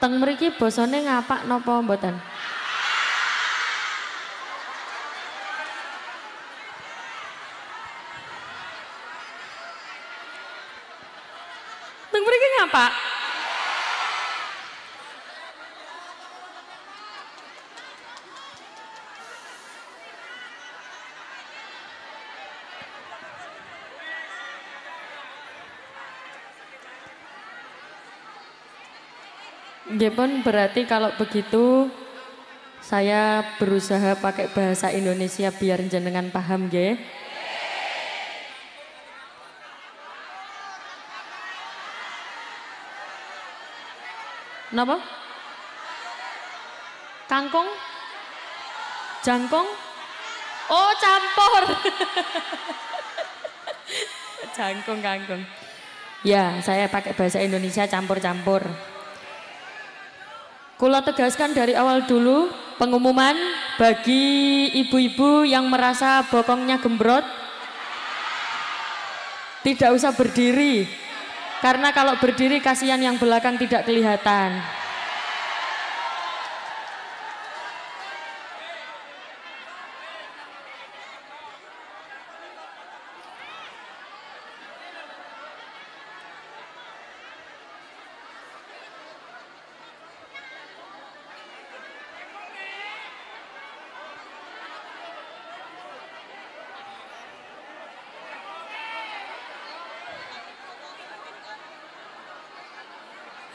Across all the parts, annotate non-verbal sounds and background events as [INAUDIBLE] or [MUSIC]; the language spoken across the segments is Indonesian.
teng mriki basane ngapak napa mboten Nggih pun berarti kalau begitu saya berusaha pakai bahasa Indonesia biar jenengan paham nggih. Napa? Kangkung? Jangkung? Oh, campur. [LAUGHS] Jangkung kangkung. Ya, saya pakai bahasa Indonesia campur-campur. Kula tegaskan dari awal dulu pengumuman bagi ibu-ibu yang merasa bokongnya gembrot tidak usah berdiri karena kalau berdiri kasihan yang belakang tidak kelihatan.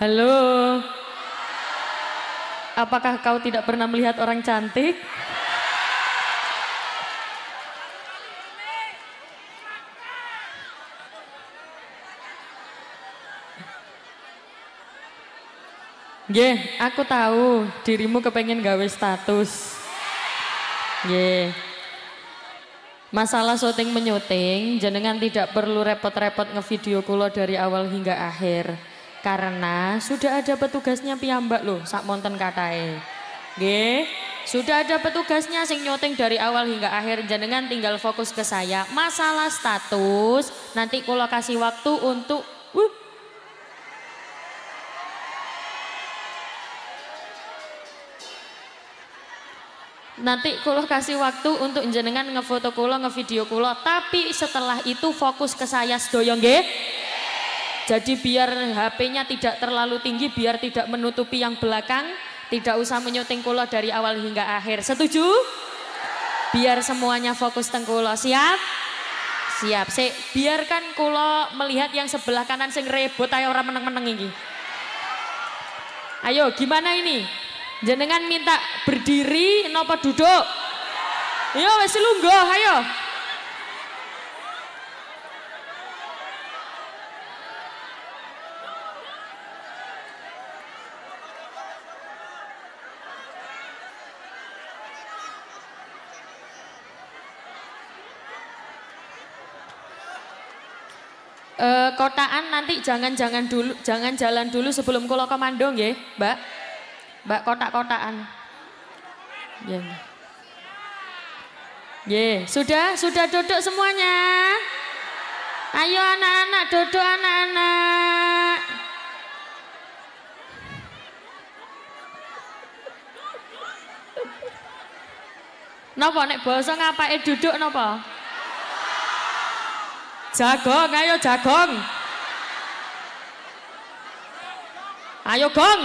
Halo. Apakah kau tidak pernah melihat orang cantik? Ye, aku tahu dirimu kepengen gawe status. Ye. Masalah syuting menyuting, jenengan tidak perlu repot-repot ngevideo kulo dari awal hingga akhir. Karena sudah ada petugasnya piyambak loh, sak monten katae. Nggih, sudah ada petugasnya sing nyoting dari awal hingga akhir jenengan tinggal fokus ke saya. Masalah status nanti ku kasih waktu untuk uh. Nanti kulo kasih waktu untuk jenengan ngefoto kulo, ngevideo kulo. tapi setelah itu fokus ke saya sedoyong nggih. Jadi biar HP-nya tidak terlalu tinggi, biar tidak menutupi yang belakang, tidak usah menyuting kulo dari awal hingga akhir. Setuju? Biar semuanya fokus teng Siap? Siap. biarkan kulo melihat yang sebelah kanan sing rebot ayo orang meneng-meneng ini. Ayo, gimana ini? Jenengan minta berdiri, nopo duduk? Yo, iya, wes lungguh, ayo. Uh, kotaan nanti jangan-jangan dulu, jangan jalan dulu sebelum kulo komando ya, Mbak. Mbak kotak-kotaan. Ya. Yeah. yeah. sudah, sudah duduk semuanya. Ayo anak-anak duduk anak-anak. Napa nek bahasa ngapake duduk napa? Jagong, ayo Jagong. Ayo Gong.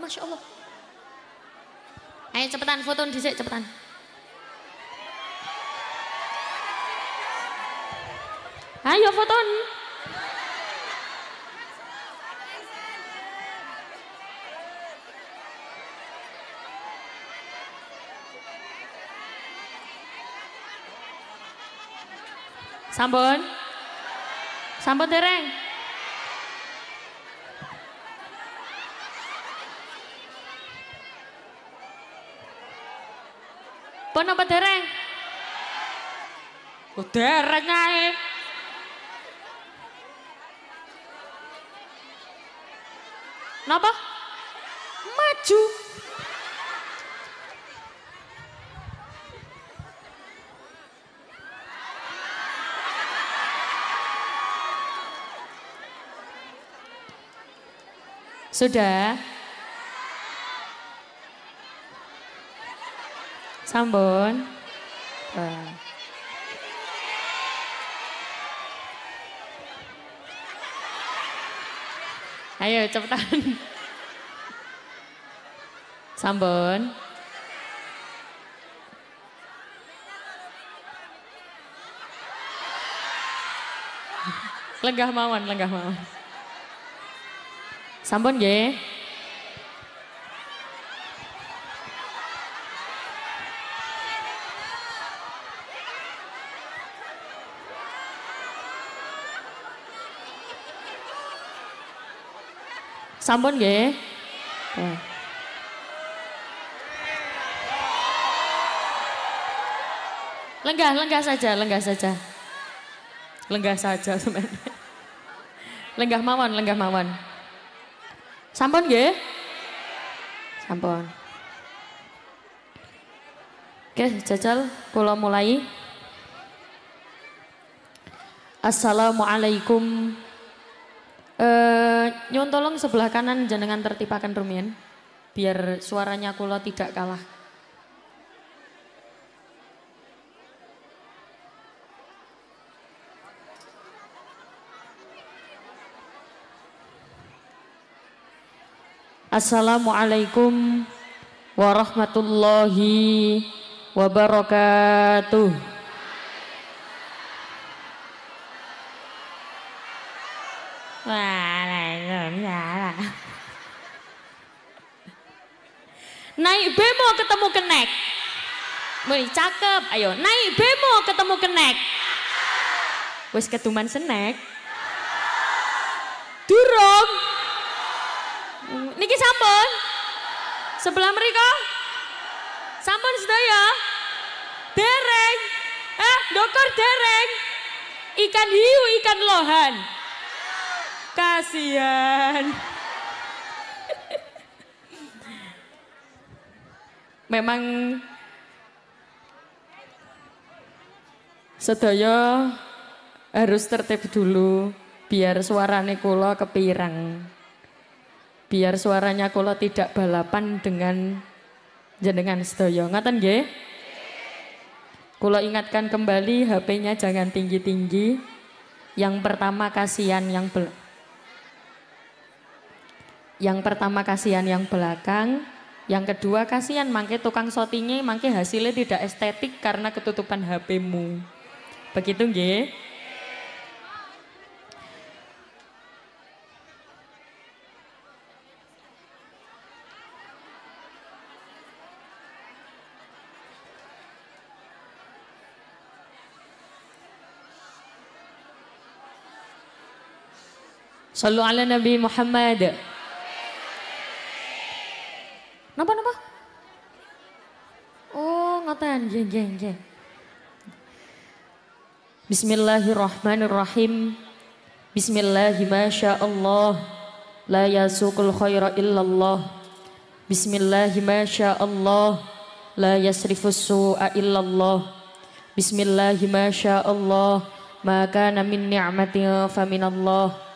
Masya Allah. Ayo cepetan foto dhisik cepetan. Ayo foton. Sampun? Sampun dereng? Pun apa dereng? dereng oh, ae. Napa? Maju. Sudah? sambun, Uh. Ayo cepetan. sambun, Lenggah mawon, lenggah mawon. Sampun nggih. Sampun nggih. Lenggah, lenggah saja, lenggah saja. Lenggah saja [LAUGHS] sebenarnya. Lenggah mawon, lenggah mawon. Sampun nggih? Sampun. Oke, jajal kula mulai. Assalamualaikum. Eh, nyun tolong sebelah kanan jenengan tertipakan rumian biar suaranya kula tidak kalah. Assalamualaikum warahmatullahi wabarakatuh. Waalaikumsalam. Naik bemo ketemu kenek. Wih, cakep. Ayo, naik bemo ketemu kenek. wes ketuman senek. Durung. Niki sampun. Sebelah mereka. Sampun sedaya. Dereng. Eh, dokter dereng. Ikan hiu, ikan lohan. Kasihan. [LAUGHS] Memang sedaya harus tertib dulu biar suarane kula kepirang biar suaranya kalau tidak balapan dengan jenengan sedoyo ngaten nggih kalau ingatkan kembali HP-nya jangan tinggi-tinggi. Yang pertama kasihan yang bel Yang pertama kasihan yang belakang, yang kedua kasihan mangke tukang sotinya mangke hasilnya tidak estetik karena ketutupan HP-mu. Begitu nggih? Sallu ala Nabi Muhammad. Napa napa? Oh, ngoten jeng jeng jeng. Bismillahirrahmanirrahim. Bismillahirrahmanirrahim. La yasukul khaira illallah. Bismillahirrahmanirrahim. La yasrifus su'a illallah. Bismillahirrahmanirrahim. Maka min ni'matin faminallah.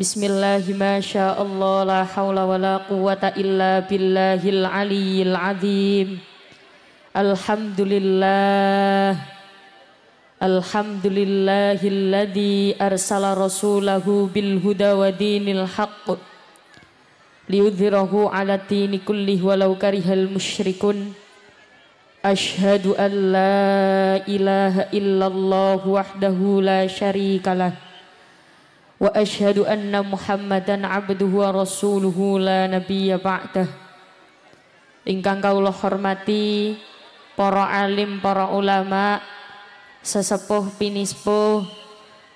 بسم الله ما شاء الله لا حول ولا قوة إلا بالله العلي العظيم الحمد لله الحمد لله الذي أرسل رسوله بالهدى ودين الحق ليظهره على الدين كله ولو كره المشركون أشهد أن لا إله إلا الله وحده لا شريك له وأشهد أن محمدا عبده ورسوله لا نبي بعده Ingkang kaulah hormati para alim, para ulama, sesepuh pinispuh,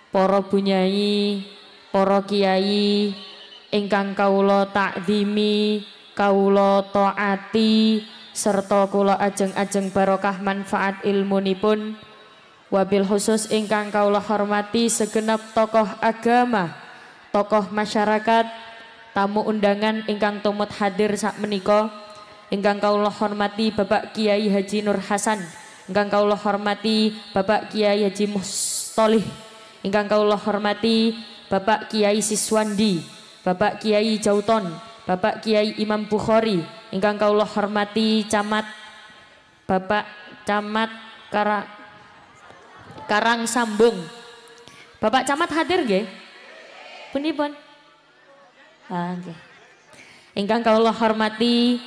para bunyai, para kiai, ingkang kaulah takdimi, kaulah taati, serta kula ajeng-ajeng barokah manfaat ilmunipun nipun Wabil khusus ingkang kaula hormati segenap tokoh agama, tokoh masyarakat, tamu undangan ingkang tumut hadir saat menika, ingkang kaula hormati Bapak Kiai Haji Nur Hasan, ingkang kaula hormati Bapak Kiai Haji Mustolih, ingkang kaula hormati Bapak Kiai Siswandi, Bapak Kiai Jauton, Bapak Kiai Imam Bukhari, ingkang kaula hormati Camat Bapak Camat Kara Karang Sambung. Bapak Camat hadir nggih? Punipun. Ah, nggih. Ingkang kawula hormati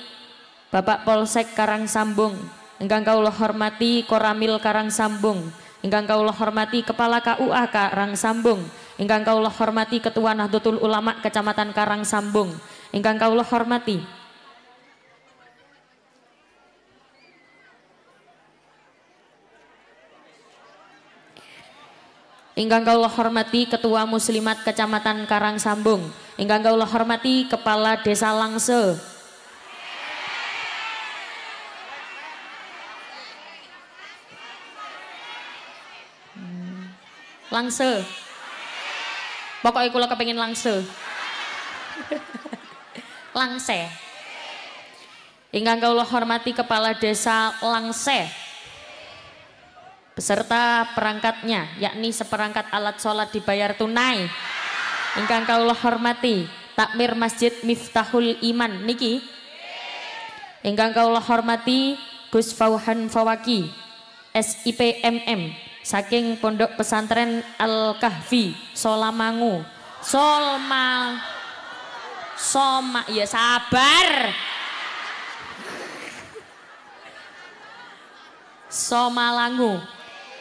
Bapak Polsek Karang Sambung, ingkang kawula hormati Koramil Karang Sambung, ingkang kawula hormati Kepala KUA Karang Sambung, ingkang kawula hormati Ketua Nahdlatul Ulama Kecamatan Karang Sambung, ingkang kawula hormati Ingkang kawula hormati Ketua Muslimat Kecamatan Karangsambung. Ingkang kawula hormati Kepala Desa Langse. Hmm. Langse. Pokoknya kula kepengin langse. [LAUGHS] Langse. Ingkang kawula hormati Kepala Desa Langse beserta perangkatnya yakni seperangkat alat sholat dibayar tunai ingkang kaulah hormati takmir masjid miftahul iman niki ingkang kaulah hormati Gus Fauhan Fawaki SIPMM saking pondok pesantren Al Kahfi Solamangu Solma Soma ya sabar Somalangu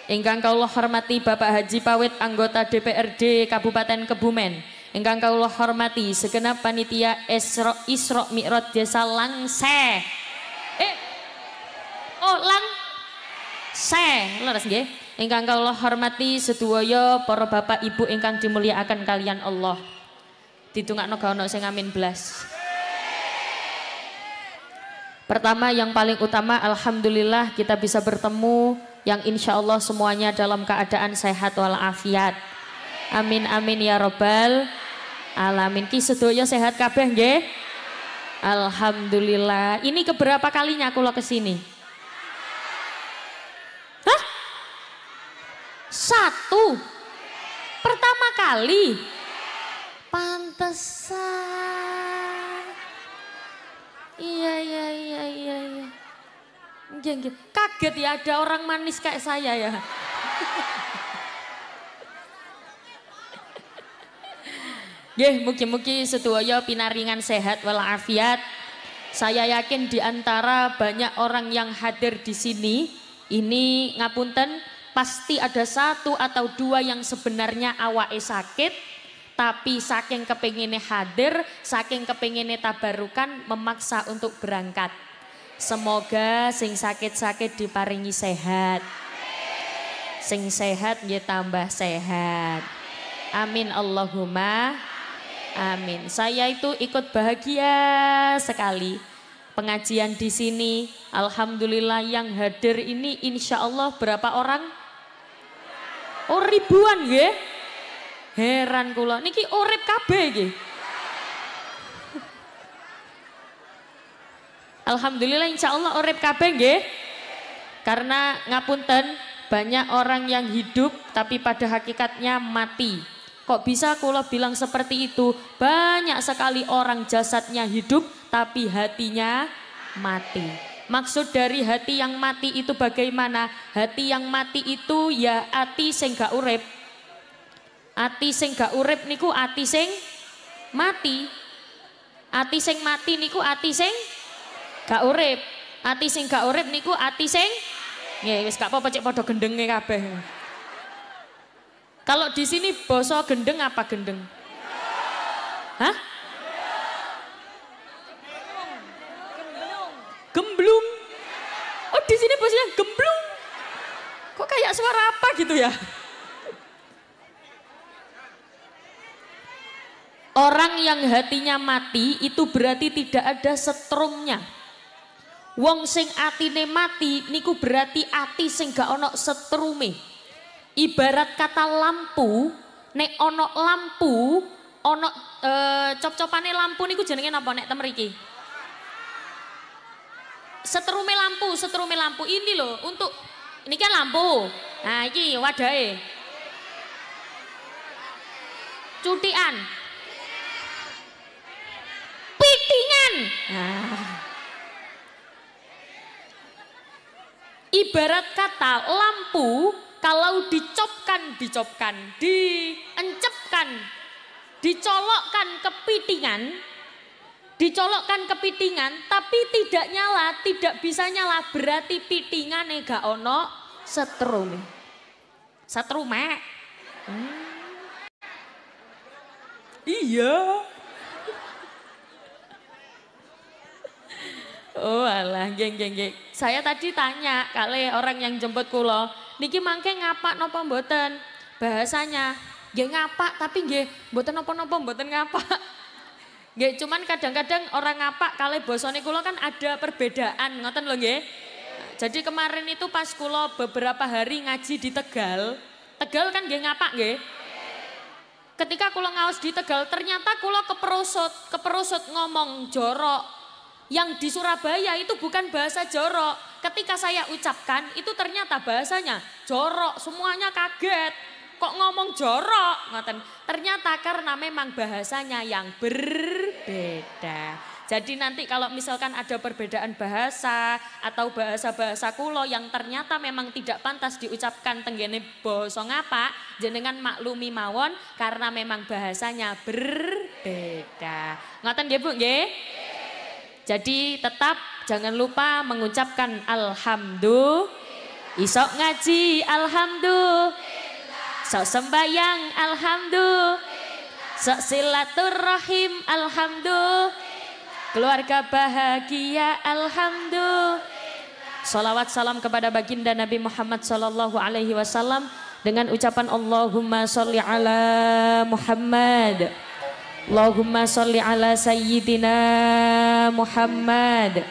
Ingkang kaulah hormati Bapak Haji Pawit anggota DPRD Kabupaten Kebumen. Ingkang kaulah hormati segenap panitia Esro Isro Mi'rod Desa Langse. Eh. Oh, Lang Se, leres nggih. Ingkang kaulah hormati sedaya para bapak ibu ingkang dimuliakan kalian Allah. Ditungakno ga ono sing amin blas. Pertama yang paling utama alhamdulillah kita bisa bertemu yang insya Allah semuanya dalam keadaan sehat walafiat. Amin amin ya robbal alamin. Ki sedoyo sehat kabeh nggih? Alhamdulillah. Ini keberapa kalinya aku lo kesini? Hah? Satu. Pertama kali. Pantesan. Iya, iya, iya, iya, iya. Kaget ya ada orang manis kayak saya ya. Gih mugi-mugi sedoyo pinaringan sehat walafiat. Saya yakin di antara banyak orang yang hadir di sini, ini ngapunten pasti ada satu atau dua yang sebenarnya awake sakit, tapi saking kepinginnya hadir, saking kepinginnya tabarukan memaksa untuk berangkat. Semoga sing sakit-sakit diparingi sehat. Sing sehat ya tambah sehat. Amin Allahumma. Amin. Saya itu ikut bahagia sekali. Pengajian di sini, Alhamdulillah yang hadir ini insya Allah berapa orang? Oh ribuan ya? Heran kula. Niki urip kabeh nggih. Alhamdulillah insya Allah orep kabeh nggih. Karena ngapunten banyak orang yang hidup tapi pada hakikatnya mati. Kok bisa kula bilang seperti itu? Banyak sekali orang jasadnya hidup tapi hatinya mati. Maksud dari hati yang mati itu bagaimana? Hati yang mati itu ya ati sing gak urip. Ati sing gak urip niku ati sing mati. Ati sing mati niku ati sing Gak urip. Ati sing gak urip niku ati sing nggih wis gak apa-apa cek padha gendenge kabeh. Kalau di sini basa gendeng apa gendeng? Hah? Gemblung. Oh, di sini bosnya gemblung. Kok kayak suara apa gitu ya? Orang yang hatinya mati itu berarti tidak ada setrumnya. Wong sing atine mati niku berarti ati sing gak ono setrume. Ibarat kata lampu, nek ono lampu, ono e, cop-copane lampu niku jenenge napa nek temen Setrume lampu, setrume lampu ini loh untuk ini kan lampu. Nah, iki wadahe. Cutian. Pitingan. Nah. Ibarat kata lampu kalau dicopkan, dicopkan, diencepkan, dicolokkan kepitingan, dicolokkan kepitingan tapi tidak nyala, tidak bisa nyala berarti pitingan gak ono setrum. Setrume. Hmm. Iya. [LAUGHS] Oh alah, geng geng geng. Saya tadi tanya kali orang yang jemput kulo, niki mangke ngapa nopo mboten? Bahasanya, nggih ngapak tapi nggih mboten nopo-nopo mboten ngapa? [LAUGHS] Nggih, cuman kadang-kadang orang ngapa kali bosone kulo kan ada perbedaan, ngoten loh nggih. Jadi kemarin itu pas kulo beberapa hari ngaji di Tegal, Tegal kan nggih ngapak nggih. Ketika kulo ngaos di Tegal ternyata kulo keperusut keperusut ngomong jorok, yang di Surabaya itu bukan bahasa jorok. Ketika saya ucapkan itu ternyata bahasanya jorok, semuanya kaget. Kok ngomong jorok? Ngaten. Ternyata karena memang bahasanya yang berbeda. Jadi nanti kalau misalkan ada perbedaan bahasa atau bahasa-bahasa kulo yang ternyata memang tidak pantas diucapkan tenggene bosong apa, jenengan maklumi mawon karena memang bahasanya berbeda. Ngoten nggih Bu nggih? Jadi tetap jangan lupa mengucapkan alhamdulillah. Isok ngaji alhamdulillah. Sok sembayang alhamdulillah. Sok silaturahim alhamdulillah. Keluarga bahagia alhamdulillah. Salawat salam kepada baginda Nabi Muhammad sallallahu alaihi wasallam dengan ucapan Allahumma sholli ala Muhammad. Allahumma sholli ala sayyidina Muhammad.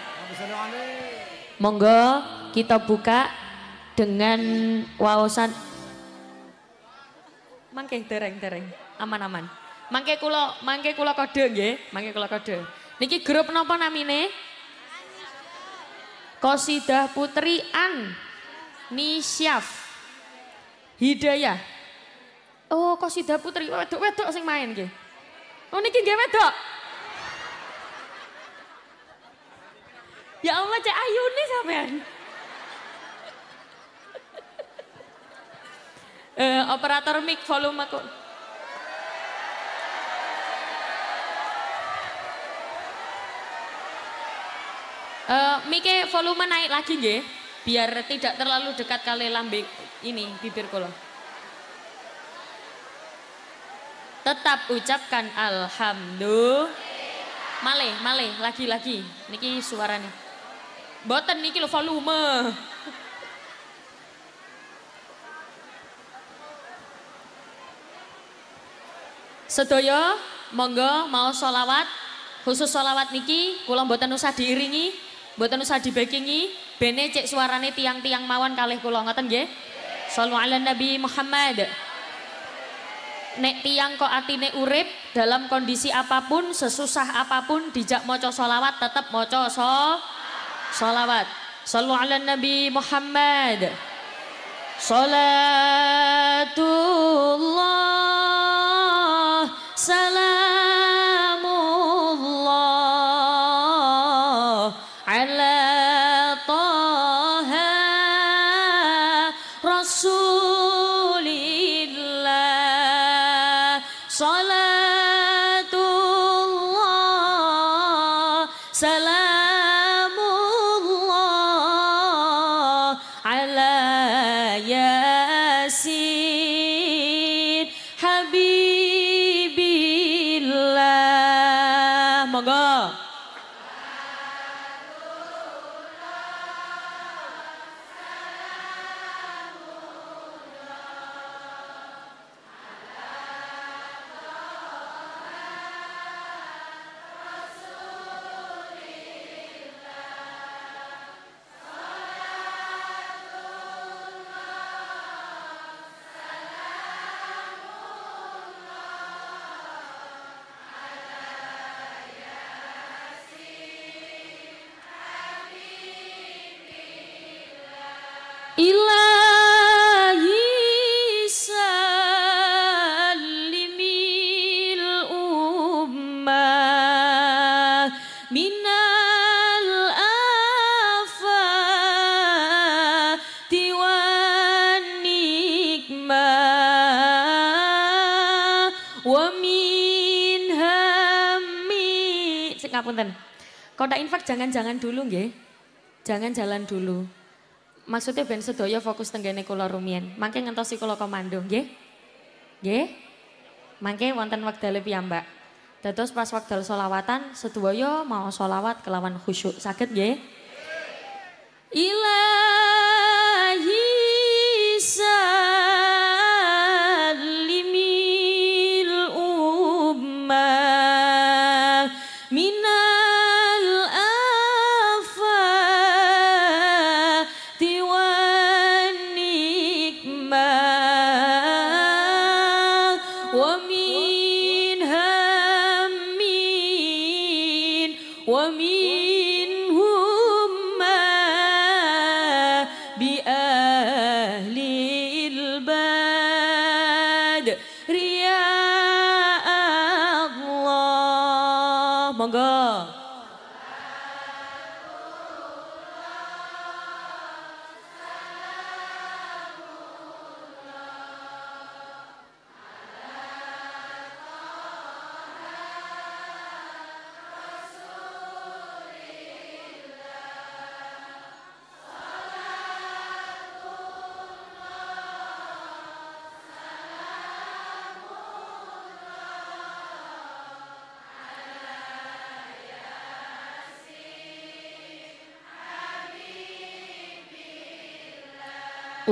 Monggo kita buka dengan wawasan mangke tereng tereng aman-aman. Mangke kulo mangke kulo kode nggih, mangke kulo kode. Niki grup napa namine? Kosidah Putri An Nisyaf Hidayah. Oh, Kosidah Putri wedok-wedok sing main nggih. Oh niki nggih wedok. Ya Allah cek ayune sampean. Eh, operator mic volume aku. Eh, Mike volume naik lagi nggih, biar tidak terlalu dekat kali lambik ini bibir kula. Tetap ucapkan alhamdulillah. Malih, malih, lagi-lagi. Niki suaranya. Boten niki lo volume. Sedoyo, monggo mau solawat khusus solawat niki kula buatan usah diiringi buatan usah dibekingi bene cek suarane tiang-tiang mawan kalih kula ngoten nggih Sallu ala Nabi Muhammad nek tiang kok atine urip dalam kondisi apapun sesusah apapun dijak moco solawat tetap moco solawat Salawat. Sallu ala Nabi Muhammad. Salatullah. jangan jangan dulu nggih. Jangan jalan dulu. Maksudnya ben sedaya fokus tenggene kula rumiyin. Mangke ngentosi kula komando nggih. Nggih. Mangke wonten wekdal piyambak. Dados pas wekdal solawatan sedaya mau solawat kelawan khusyuk. Saged nggih? Ila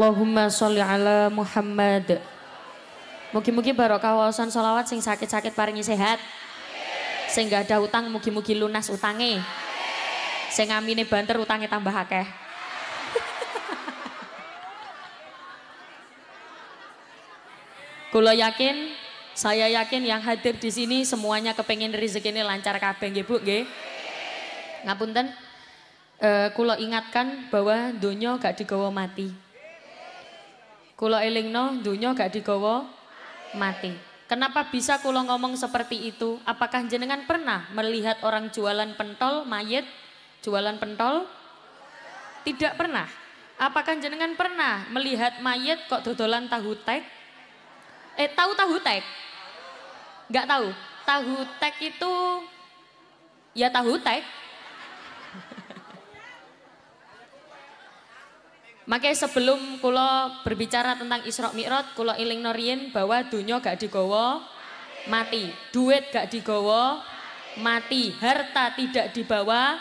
Allahumma sholli ala Muhammad. Mugi-mugi barokah waosan solawat sing sakit-sakit paringi sehat. Sing gak ada utang mugi-mugi lunas utange. Sing ngamine banter utange tambah akeh. [LAUGHS] Kula yakin, saya yakin yang hadir di sini semuanya kepengen rezeki ini lancar kabeh nggih Bu nggih. Ngapunten. E, kula ingatkan bahwa donya gak digawa mati eling elingno dunyo gak digowo mati. Kenapa bisa kulo ngomong seperti itu? Apakah jenengan pernah melihat orang jualan pentol mayat? Jualan pentol? Tidak pernah. Apakah jenengan pernah melihat mayat? kok dodolan tahu tek? Eh tahu tahu tek? Gak tahu. Tahu tek itu ya tahu tek, Maka sebelum kulo berbicara tentang isrok Mi'raj, kulo iling norien bahwa dunia gak digowo mati, duit gak digowo mati, harta tidak dibawa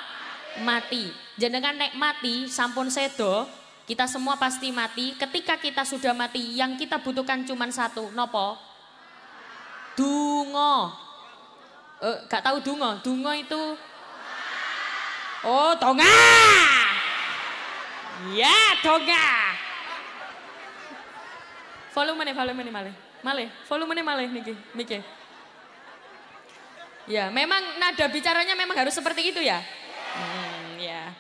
mati. Jenengan nek mati sampun sedo, kita semua pasti mati. Ketika kita sudah mati, yang kita butuhkan cuma satu, nopo? Dungo. Eh, gak tahu dungo, dungo itu Oh, tonga! Ya, toga. Volume nih, volume nih male, Malih, volume nih malih niki, Miki. Ya, memang nada bicaranya memang harus seperti itu ya. Hmm, ya.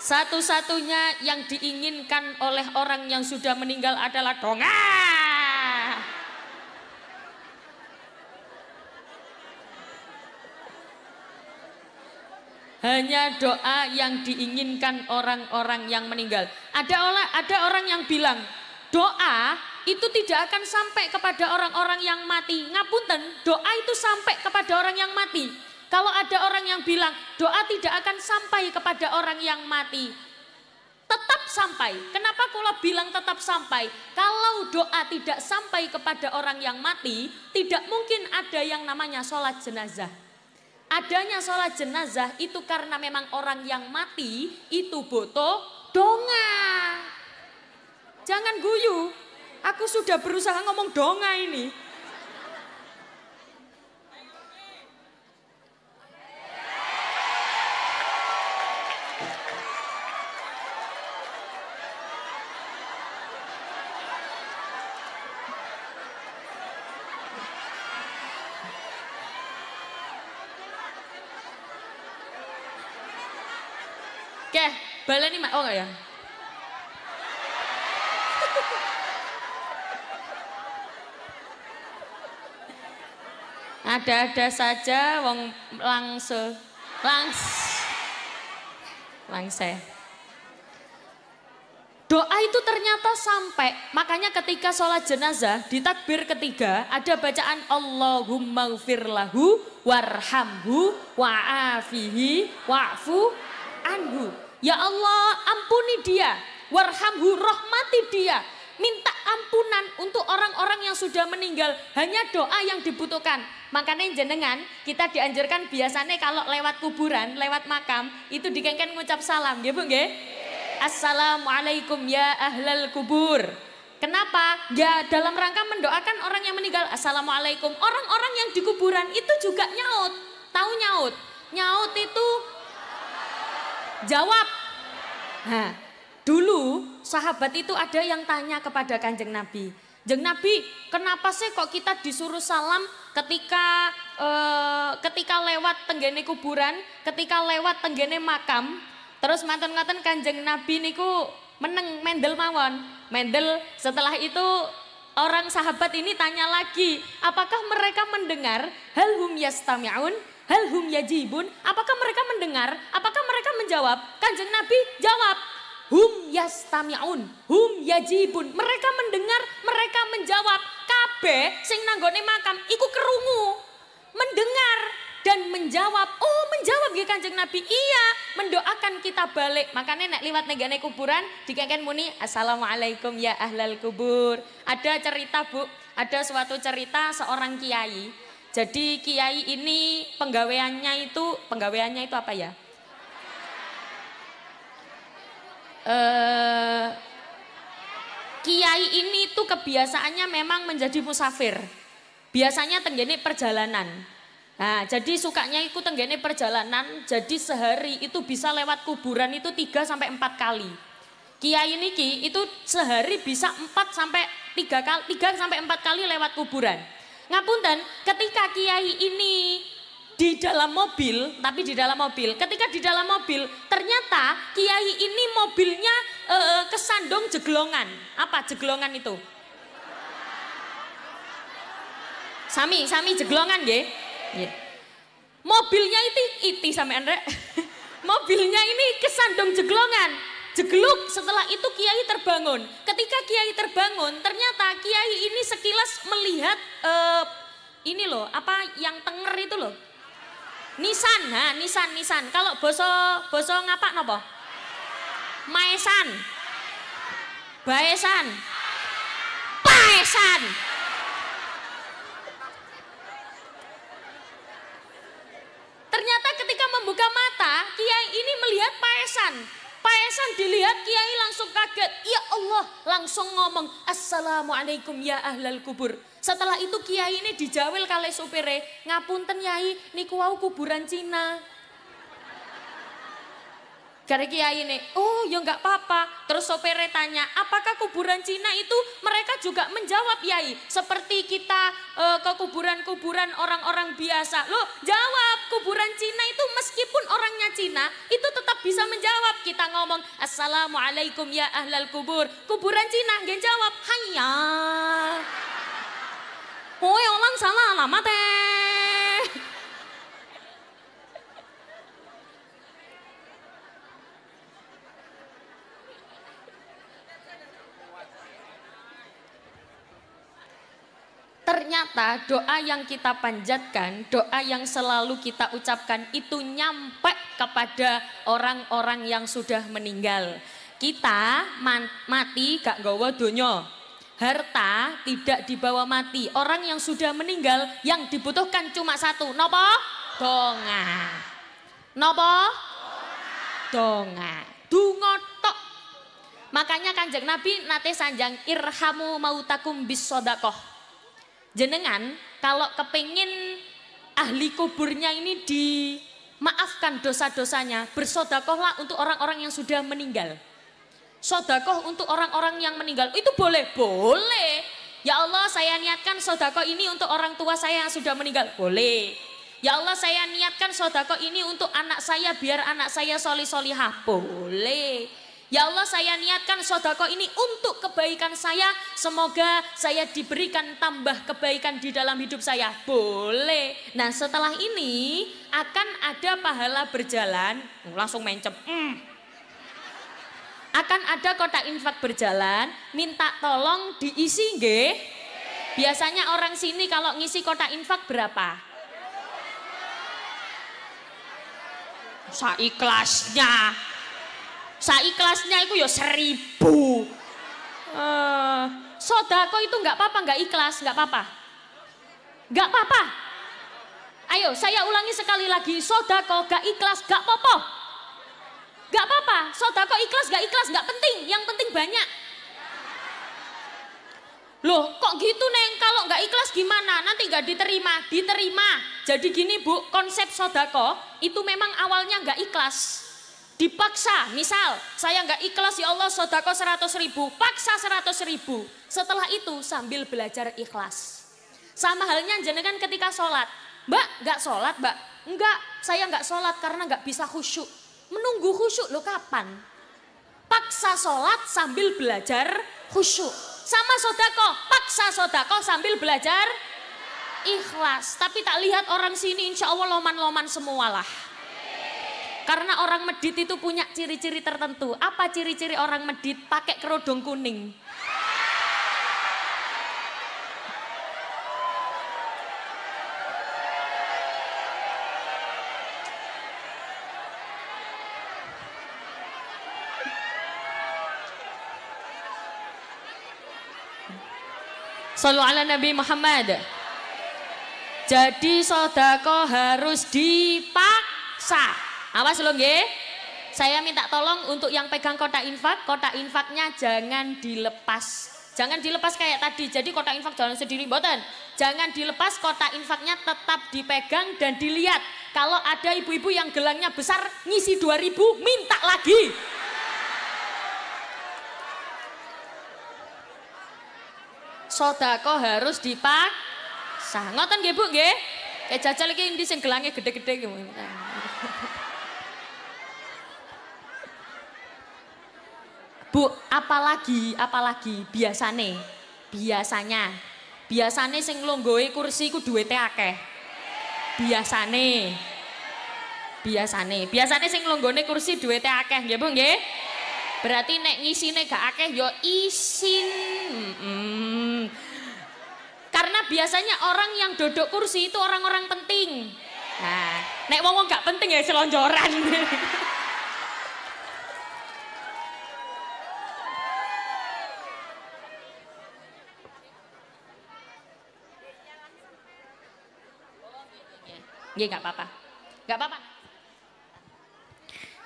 Satu-satunya yang diinginkan oleh orang yang sudah meninggal adalah tonga. hanya doa yang diinginkan orang-orang yang meninggal. Ada orang, ada orang yang bilang doa itu tidak akan sampai kepada orang-orang yang mati. Ngapunten, doa itu sampai kepada orang yang mati. Kalau ada orang yang bilang doa tidak akan sampai kepada orang yang mati, tetap sampai. Kenapa kula bilang tetap sampai? Kalau doa tidak sampai kepada orang yang mati, tidak mungkin ada yang namanya sholat jenazah. Adanya sholat jenazah itu karena memang orang yang mati itu boto donga. Jangan guyu, aku sudah berusaha ngomong donga ini. Baleni mak, oh enggak ya? Ada-ada saja wong langsung. Langs. Langse. Doa itu ternyata sampai, makanya ketika sholat jenazah di takbir ketiga ada bacaan Allahumma lahu warhamhu wa'afihi wa'fu anhu. Ya Allah ampuni dia, warhamhu rahmati dia. Minta ampunan untuk orang-orang yang sudah meninggal, hanya doa yang dibutuhkan. Makanya jenengan kita dianjurkan biasanya kalau lewat kuburan, lewat makam, itu dikengken ngucap salam, ya Bu Assalamualaikum ya ahlal kubur. Kenapa? Ya dalam rangka mendoakan orang yang meninggal. Assalamualaikum. Orang-orang yang di kuburan itu juga nyaut. Tahu nyaut? Nyaut itu Jawab. Nah, dulu sahabat itu ada yang tanya kepada kanjeng Nabi. Jeng Nabi, kenapa sih kok kita disuruh salam ketika eh, ketika lewat tenggene kuburan, ketika lewat tenggene makam? Terus mantan ngatan kanjeng Nabi niku meneng mendel mawon. Mendel setelah itu orang sahabat ini tanya lagi, apakah mereka mendengar hal hum yastami'un? Hal hum yajibun, apakah mereka mendengar? Apakah mereka menjawab? Kanjeng Nabi jawab, hum yastami'un, hum yajibun. Mereka mendengar, mereka menjawab. Kabe sing nanggone makam iku kerungu. Mendengar dan menjawab. Oh, menjawab ya Kanjeng Nabi. Iya, mendoakan kita balik. Makanya nek liwat negane kuburan dikeken muni Assalamualaikum ya ahlal kubur. Ada cerita, Bu. Ada suatu cerita seorang kiai jadi kiai ini penggaweannya itu penggaweannya itu apa ya? Eh, kiai ini tuh kebiasaannya memang menjadi musafir. Biasanya tenggene perjalanan. Nah, jadi sukanya ikut tenggene perjalanan, jadi sehari itu bisa lewat kuburan itu 3 sampai 4 kali. Kiai niki itu sehari bisa 4 sampai 3 kali 3 sampai 4 kali lewat kuburan. Ngapunten, ketika kiai ini di dalam mobil, tapi di dalam mobil. Ketika di dalam mobil, ternyata kiai ini mobilnya e, kesandung jeglongan. Apa jeglongan itu? Sami, sami jeglongan ya. Yeah. Mobilnya itu iti sampean Andre. [LAUGHS] Mobilnya ini kesandung jeglongan. Jegeluk. setelah itu kiai terbangun. Ketika kiai terbangun, ternyata kiai ini sekilas melihat uh, ini loh, apa yang tenger itu loh. Nisan, ha, nisan, nisan. Kalau boso boso ngapa nopo? Maesan. Baesan. Paesan. Ternyata ketika membuka mata, kiai ini melihat paesan. Pak Esan dilihat kiai langsung kaget. Ya Allah langsung ngomong Assalamualaikum ya ahlal kubur. Setelah itu kiai ini dijawil kali supire. Ngapunten Yai, niku wau kuburan Cina. Gara kiai ini, oh ya enggak apa-apa. Terus sopirnya tanya, apakah kuburan Cina itu mereka juga menjawab yai? Seperti kita e, eh, ke kuburan-kuburan orang-orang biasa. Loh jawab, kuburan Cina itu meskipun orangnya Cina, itu tetap bisa menjawab. Kita ngomong, Assalamualaikum ya ahlal kubur. Kuburan Cina, gak jawab, hanya. Oh ya orang salah alamat teh. Ternyata doa yang kita panjatkan, doa yang selalu kita ucapkan itu nyampe kepada orang-orang yang sudah meninggal. Kita mati gak gawa donya. Harta tidak dibawa mati. Orang yang sudah meninggal yang dibutuhkan cuma satu. Nopo? Donga. Nopo? Donga. Dungo tok. Makanya kanjeng Nabi nate sanjang irhamu mautakum bisodakoh jenengan kalau kepingin ahli kuburnya ini dimaafkan dosa-dosanya, bersodakohlah untuk orang-orang yang sudah meninggal. Sodakoh untuk orang-orang yang meninggal, itu boleh, boleh. Ya Allah saya niatkan sodakoh ini untuk orang tua saya yang sudah meninggal, boleh. Ya Allah saya niatkan sodakoh ini untuk anak saya biar anak saya soli solihah, boleh. Ya Allah saya niatkan sodako ini untuk kebaikan saya. Semoga saya diberikan tambah kebaikan di dalam hidup saya. Boleh. Nah setelah ini akan ada pahala berjalan. Hmm, langsung mencem. Mm akan ada kotak infak berjalan, minta tolong diisi nge. Biasanya orang sini kalau ngisi kotak infak berapa? ikhlasnya ikhlasnya itu ya seribu. Uh, sodako itu nggak apa-apa, nggak ikhlas, nggak apa-apa. Nggak apa-apa. Ayo saya ulangi sekali lagi, sodako gak ikhlas, gak popo. Gak apa-apa, sodako ikhlas, gak ikhlas, gak penting, yang penting banyak. Loh kok gitu Neng, kalau nggak ikhlas gimana? Nanti nggak diterima, diterima. Jadi gini Bu, konsep sodako itu memang awalnya nggak ikhlas dipaksa misal saya nggak ikhlas ya Allah sodako 100 ribu paksa 100 ribu setelah itu sambil belajar ikhlas sama halnya jenengan ketika sholat mbak nggak sholat mbak enggak saya nggak sholat karena nggak bisa khusyuk menunggu khusyuk lo kapan paksa sholat sambil belajar khusyuk sama sodako paksa sodako sambil belajar ikhlas tapi tak lihat orang sini insya Allah loman-loman semualah karena orang medit itu punya ciri-ciri tertentu. Apa ciri-ciri orang medit? Pakai kerudung kuning. Sallu ala Nabi Muhammad. Jadi sodako harus dipaksa. Awas lo nge. Saya minta tolong untuk yang pegang kotak infak, kotak infaknya jangan dilepas. Jangan dilepas kayak tadi. Jadi kotak infak jalan sendiri boten. Jangan dilepas kotak infaknya tetap dipegang dan dilihat. Kalau ada ibu-ibu yang gelangnya besar ngisi 2000 minta lagi. Sodako harus dipak, Sangat kan ibu nge? Kayak jajal ini endi sing gelangnya gede-gede nggih. Bu, apalagi apalagi biasane? Biasanya. Biasane sing longgoe kursi ku dua akeh. Biasane. Biasane. Biasane sing longgone kursi dua akeh ya Bu, ya? Berarti nek ngisi nek gak akeh yo isin. Mm Karena biasanya orang yang duduk kursi itu orang-orang penting. Nah, nek wong gak penting ya selonjoran. [LAUGHS] Ya, nggak apa-apa. Gak apa-apa.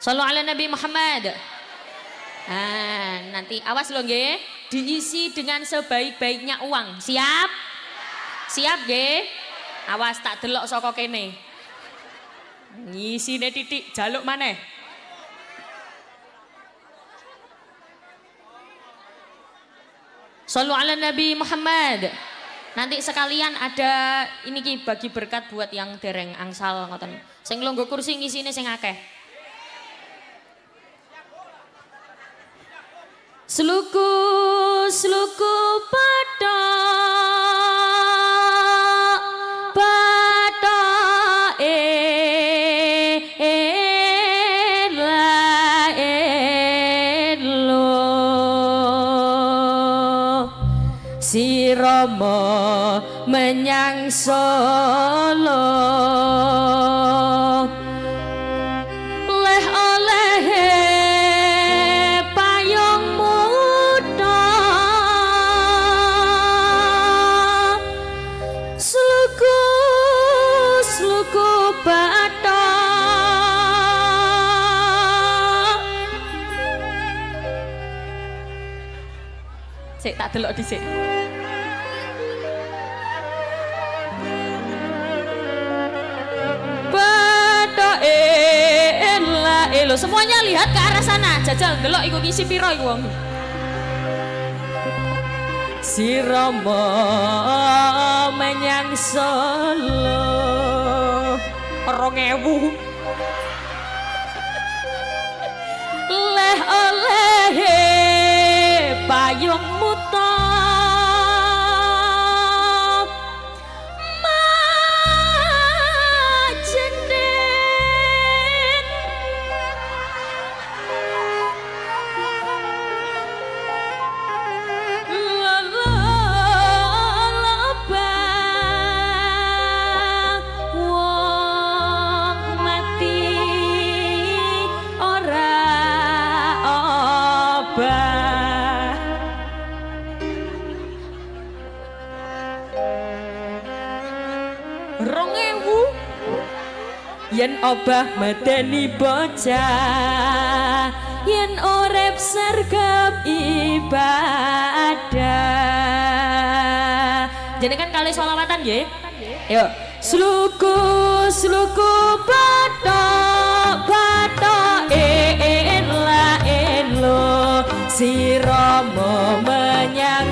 Sallu ala Nabi Muhammad. Ah, nanti awas loh nggih, diisi dengan sebaik-baiknya uang. Siap? Siap nggih? Awas tak delok saka kene. ne titik jaluk mana? Sallu ala Nabi Muhammad. Nanti sekalian ada ini ki bagi berkat buat yang dereng angsal ngoten. Sing longgo kursi ngisine sing akeh. Seluku seluku padang solo leh oleh payung muda sluku sluku bata sik tak delok dhisik si. lo semuanya lihat ke arah sana. Jajal delok iku ngisi piro iku wong. Sirama menyang Solo. rongewu leh oleh payung obah medeni bocah yen orep sergap ibadah jadi kan kali sholawatan ya? yuk sluku sluku batok batok e, e, en la en lo siromo menyang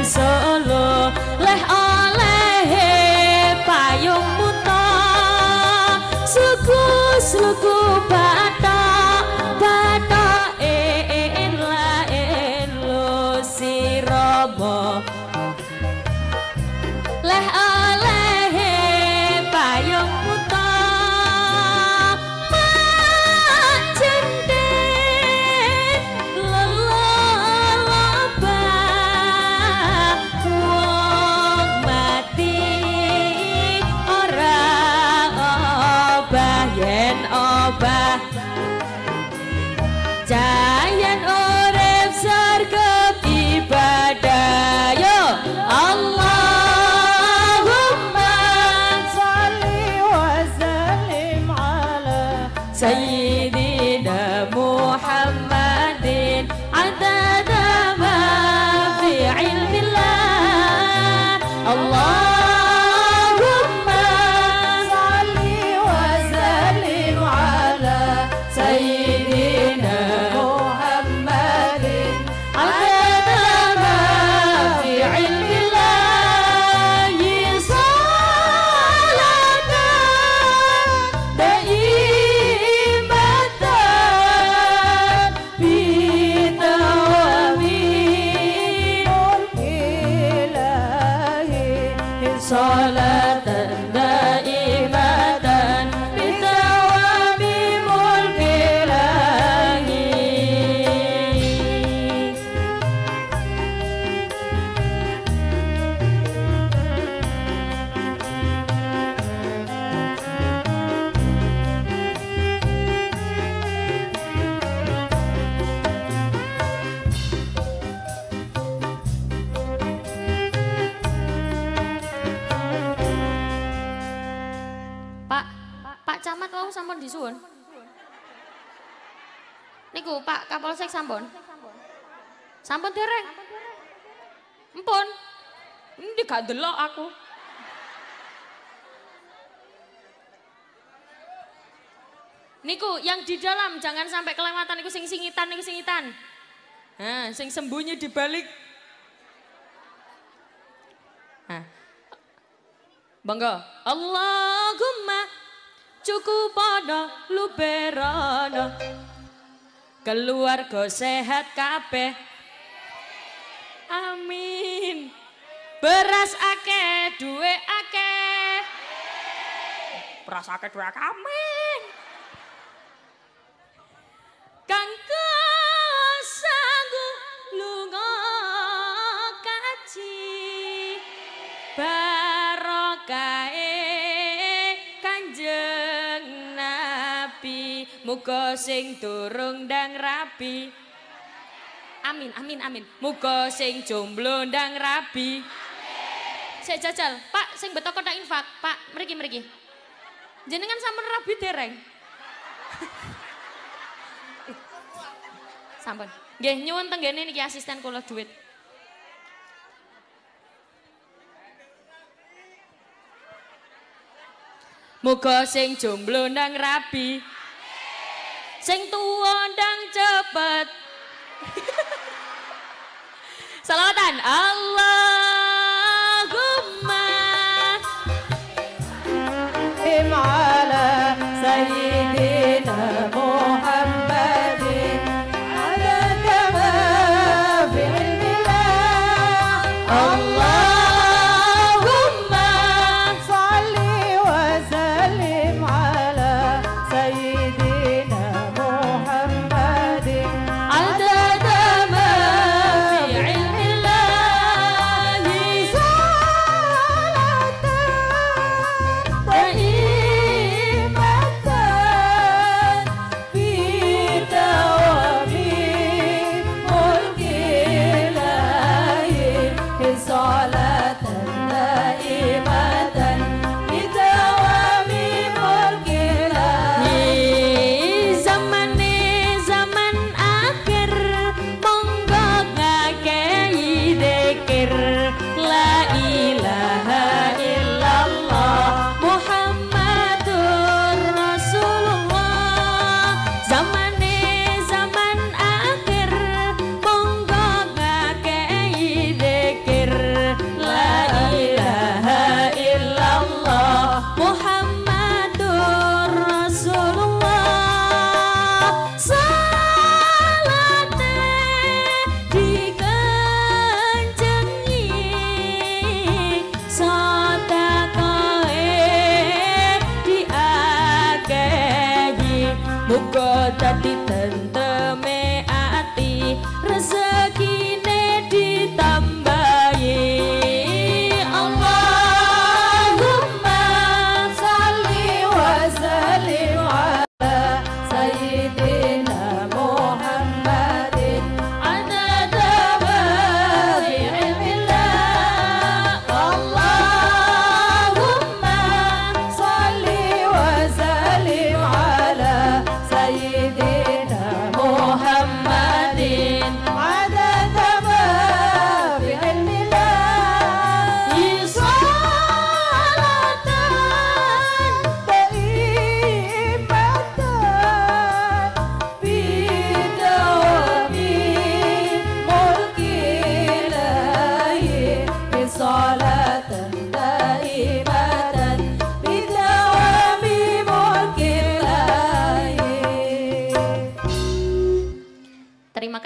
gak delok aku. Niku yang di dalam jangan sampai kelewatan niku sing singitan niku singitan. Nah, sing sembunyi di balik. Nah. Bangga. Allahumma cukup ana luberana. Keluarga sehat kabeh. Amin. Beras ake, duwe ake. Beras ake, duwe ake, amin. Kangku sanggup lungo kaji. Barokai kanjeng nabi. Muka sing turung dan rabi. Amin, amin, amin. Muka sing jomblo dan rabi. saya jajal. Pak, sing betok kotak infak. Pak, meriki meriki. Jenengan sampun rabi dereng. [LAUGHS] sampun. Nggih, nyuwun tenggene ki asisten kula duit. Muga sing jomblo nang rabi. Sing tua nang cepet. Salawatan [LAUGHS] Allah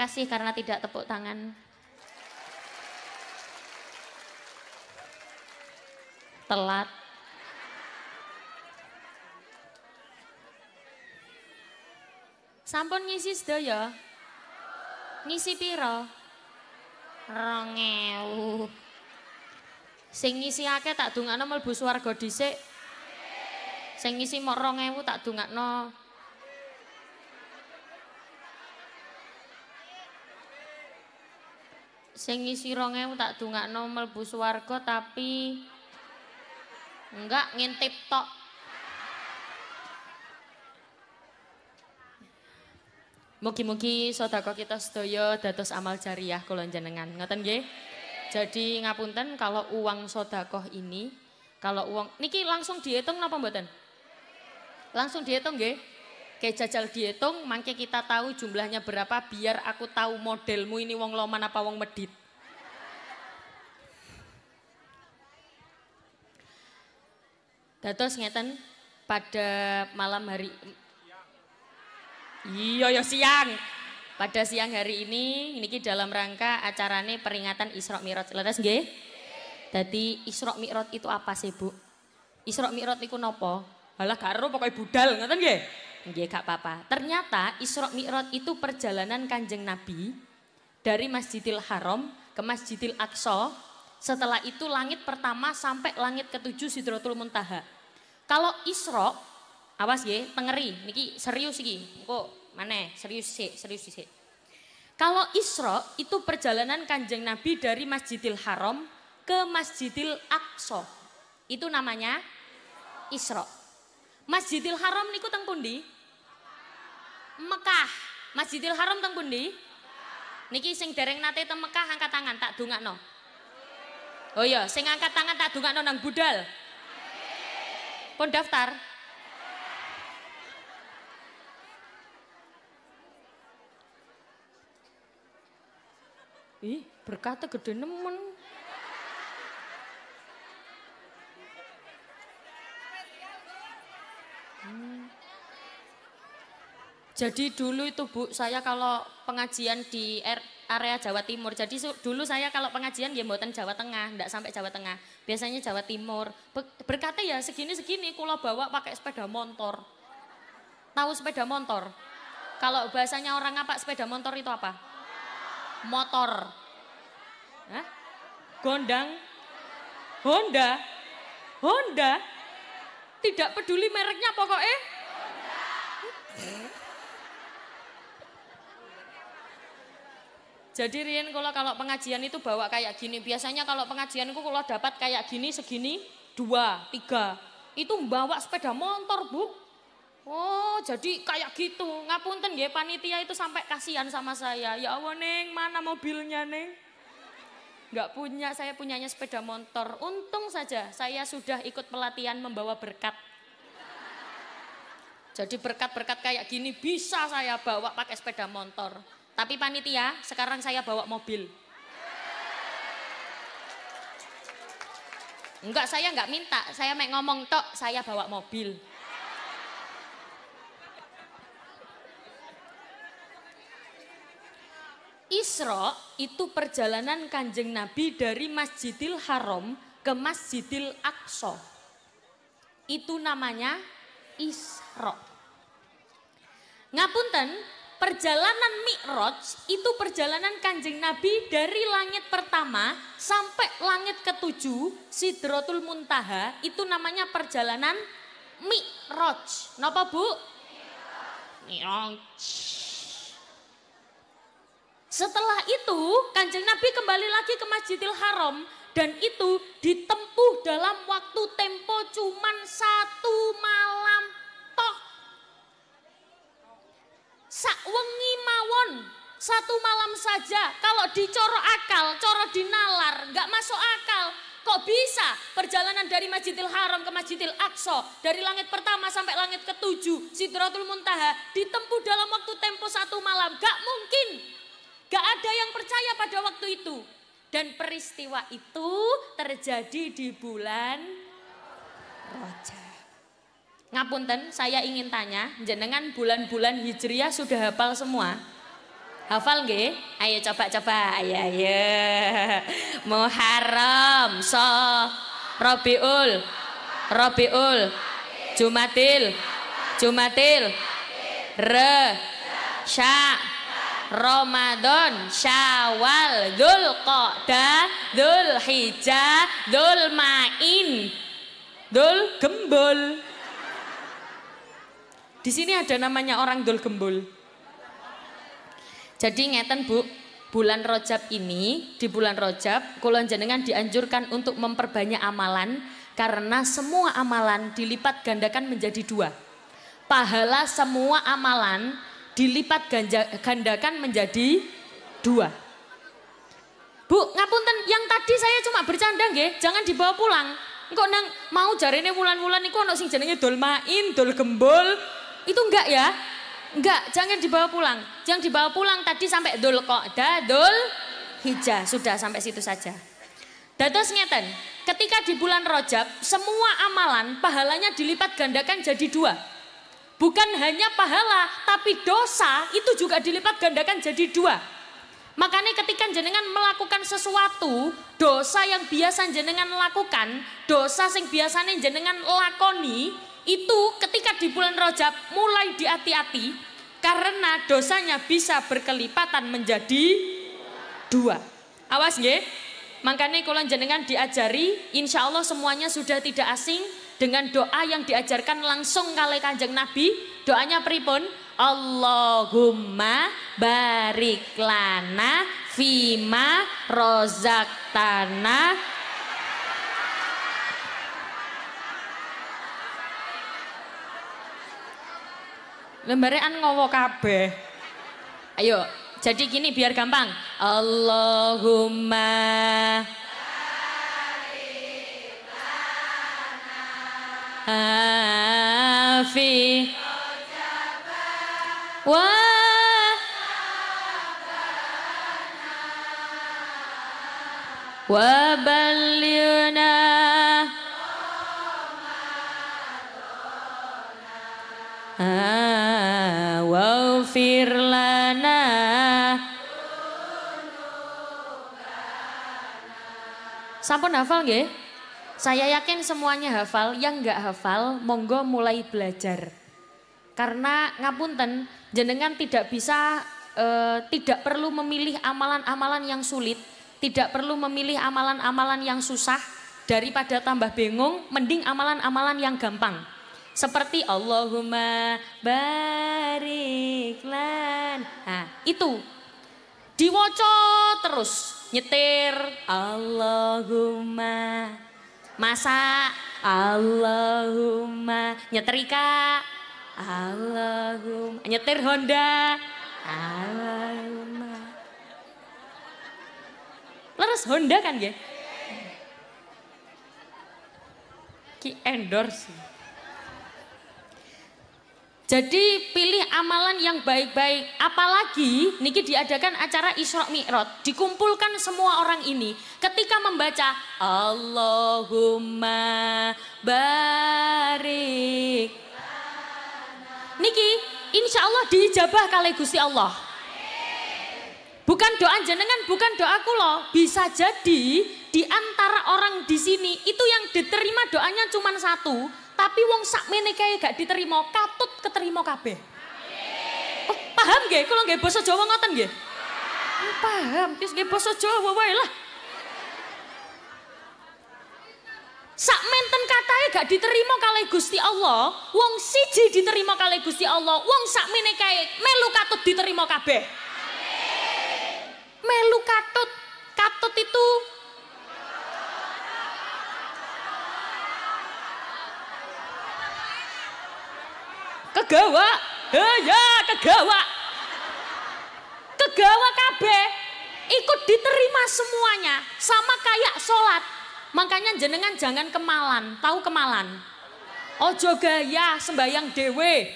kasih karena tidak tepuk tangan. Telat. Sampun ngisi sedaya. Ngisi piro? rongeu. Sing ngisi ake tak dungakno mlebu swarga dhisik. Sing ngisi mok 2000 tak dungakno sing isi 2000 tak nomel bus warga tapi enggak ngintip tok. Mugi-mugi sodako kita sedaya dados amal jariah kalau jenengan. ngatan nggih? Jadi ngapunten kalau uang sodako ini, kalau uang niki langsung dihitung apa mboten? Langsung dihitung nggih? kayak jajal dihitung, mangke kita tahu jumlahnya berapa biar aku tahu modelmu ini wong loman apa wong medit. Datos ngeten pada malam hari Iya ya siang. Pada siang hari ini niki dalam rangka acarane peringatan Isra Mi'raj. Leres nggih? Dadi Isra Mi'raj itu apa sih, Bu? Isra Mi'raj niku nopo? Alah gak ero pokoke budal, ngoten nggih? Nggih, gak apa Ternyata Isra Mi'raj itu perjalanan Kanjeng Nabi dari Masjidil Haram ke Masjidil Aqsa. Setelah itu langit pertama sampai langit ketujuh Sidratul Muntaha. Kalau Isra, awas ya, tengeri, niki serius iki. Kok mana? Serius sih, serius sih. Kalau Isra itu perjalanan Kanjeng Nabi dari Masjidil Haram ke Masjidil Aqsa. Itu namanya Isra. Masjidil Haram niku teng pundi? Mekah. Masjidil Haram teng pundi? Niki sing dereng nate teng Mekah angkat tangan tak dungakno. Oh iya, sing angkat tangan tak dungakno nang budal. Pon daftar. Ih, berkata gede nemen. Jadi dulu itu Bu, saya kalau pengajian di er, area Jawa Timur. Jadi dulu saya kalau pengajian ya mboten Jawa Tengah, enggak sampai Jawa Tengah. Biasanya Jawa Timur. Berkata ya segini-segini kula bawa pakai sepeda motor. Tahu sepeda motor? Kalau bahasanya orang apa sepeda motor itu apa? Motor. Hah? Gondang. Honda. Honda. Tidak peduli mereknya pokoknya. Honda. Jadi Rien kalau kalau pengajian itu bawa kayak gini. Biasanya kalau pengajian itu kalau dapat kayak gini segini dua tiga itu bawa sepeda motor bu. Oh jadi kayak gitu. Ngapunten ya panitia itu sampai kasihan sama saya. Ya Allah neng mana mobilnya neng? Gak punya saya punyanya sepeda motor. Untung saja saya sudah ikut pelatihan membawa berkat. Jadi berkat-berkat kayak gini bisa saya bawa pakai sepeda motor. Tapi panitia, sekarang saya bawa mobil. Enggak, saya enggak minta. Saya mau ngomong tok, saya bawa mobil. Isra itu perjalanan kanjeng Nabi dari Masjidil Haram ke Masjidil Aqsa. Itu namanya Isra. Ngapunten, perjalanan Mi'raj itu perjalanan kanjeng Nabi dari langit pertama sampai langit ketujuh Sidrotul Muntaha itu namanya perjalanan Mi'raj. Napa bu? Mi'raj. Setelah itu kanjeng Nabi kembali lagi ke Masjidil Haram dan itu ditempuh dalam waktu tempo cuman satu malam sakwengi mawon satu malam saja kalau dicoro akal, coro dinalar, nggak masuk akal. Kok bisa perjalanan dari Masjidil Haram ke Masjidil Aqsa, dari langit pertama sampai langit ketujuh, Sidratul Muntaha, ditempuh dalam waktu tempo satu malam. Gak mungkin. Gak ada yang percaya pada waktu itu. Dan peristiwa itu terjadi di bulan Rajab. Ngapunten, saya ingin tanya, jenengan bulan-bulan Hijriah sudah hafal semua? Hafal nggih? Ayo coba-coba. Ayo ayo. Muharram, So, Rabiul, Rabiul, Jumatil, Jumatil, Re, Sya, Ramadan, Syawal, Dul Qodah, Dul Hijjah, Dul Main, Dul Gembul. Di sini ada namanya orang dol gembul. Jadi ngeten Bu, bulan Rojab ini, di bulan Rojab, kulon jenengan dianjurkan untuk memperbanyak amalan karena semua amalan dilipat gandakan menjadi dua. Pahala semua amalan dilipat ganja, gandakan menjadi dua. Bu, ngapunten, yang tadi saya cuma bercanda nggih, jangan dibawa pulang. Engkau nang mau jarene wulan bulan iku ana sing jenenge dol main, dol gembul. Itu enggak ya? Enggak, jangan dibawa pulang. Jangan dibawa pulang tadi sampai dul kok. Dadul hijah, sudah sampai situ saja. Dados ngeten, ketika di bulan Rojab, semua amalan pahalanya dilipat gandakan jadi dua. Bukan hanya pahala, tapi dosa itu juga dilipat gandakan jadi dua. Makanya ketika jenengan melakukan sesuatu, dosa yang biasa jenengan lakukan, dosa yang biasanya jenengan lakoni, itu ketika di bulan Rojab mulai dihati-hati karena dosanya bisa berkelipatan menjadi dua. Awas ya, Makanya kalau jenengan diajari, insya Allah semuanya sudah tidak asing dengan doa yang diajarkan langsung kali kanjeng Nabi. Doanya pripun, Allahumma bariklana fima rozak tanah Lembaran ngowo kabeh. Ayo, jadi gini biar gampang. Allahumma Afi Wa Wa Ah Sampun hafal nggih? Saya yakin semuanya hafal, yang nggak hafal monggo mulai belajar. Karena ngapunten, jenengan tidak bisa e, tidak perlu memilih amalan-amalan yang sulit, tidak perlu memilih amalan-amalan yang susah daripada tambah bingung, mending amalan-amalan yang gampang. Seperti Allahumma bariklan. Nah, itu. Diwoco terus nyetir Allahumma masak Allahumma nyetrika Allahumma nyetir Honda Allahumma leres Honda kan ya ki endorse jadi pilih amalan yang baik-baik. Apalagi niki diadakan acara Isra Mi'raj, dikumpulkan semua orang ini ketika membaca Allahumma barik. Niki, insya Allah dijabah kali Gusti Allah. Bukan doa jenengan, bukan doa kulo. Bisa jadi di antara orang di sini itu yang diterima doanya cuma satu, tapi wong sak kae gak diterima, katut keterima kabeh. Oh, paham gak? Kula gak basa Jawa ngoten gak? Oh, paham, terus gak basa Jawa wae lah. Sakmenten katae gak diterima kali Gusti Allah, wong siji diterima kali Gusti Allah, wong sak kae melu katut diterima kabeh. Melu katut, katut itu Kegawa. ya kegawa. Kegawa KB Ikut diterima semuanya. Sama kayak sholat. Makanya jenengan jangan kemalan. Tahu kemalan? Ojo gaya sembayang dewe.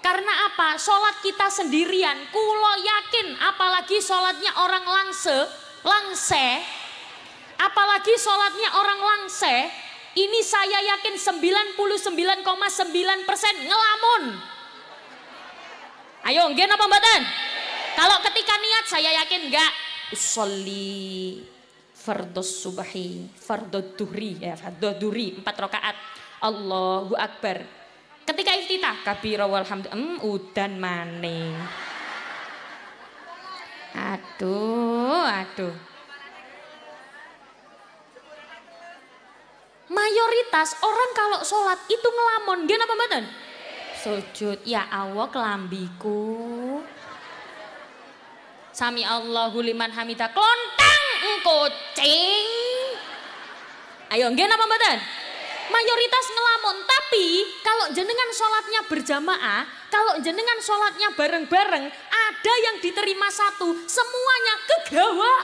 Karena apa? Sholat kita sendirian. Kulo yakin apalagi sholatnya orang langse. Langse. Apalagi sholatnya orang langse ini saya yakin 99,9 persen ngelamun. Ayo, gen apa badan? Kalau ketika niat saya yakin enggak usolli fardus subahi, fardud duri, ya eh, fardud duri, empat rakaat. Allahu Akbar. Ketika iftitah, Kabiro walhamdulillah, mm, udan maning. Aduh, aduh. mayoritas orang kalau sholat itu ngelamun. Gak apa mboten? Sujud. Ya Allah kelambiku. Sami Allahu liman hamida klontang kucing. Ayo nggih napa mboten? Mayoritas ngelamun, tapi kalau jenengan sholatnya berjamaah, kalau jenengan sholatnya bareng-bareng, ada yang diterima satu, semuanya kegawa.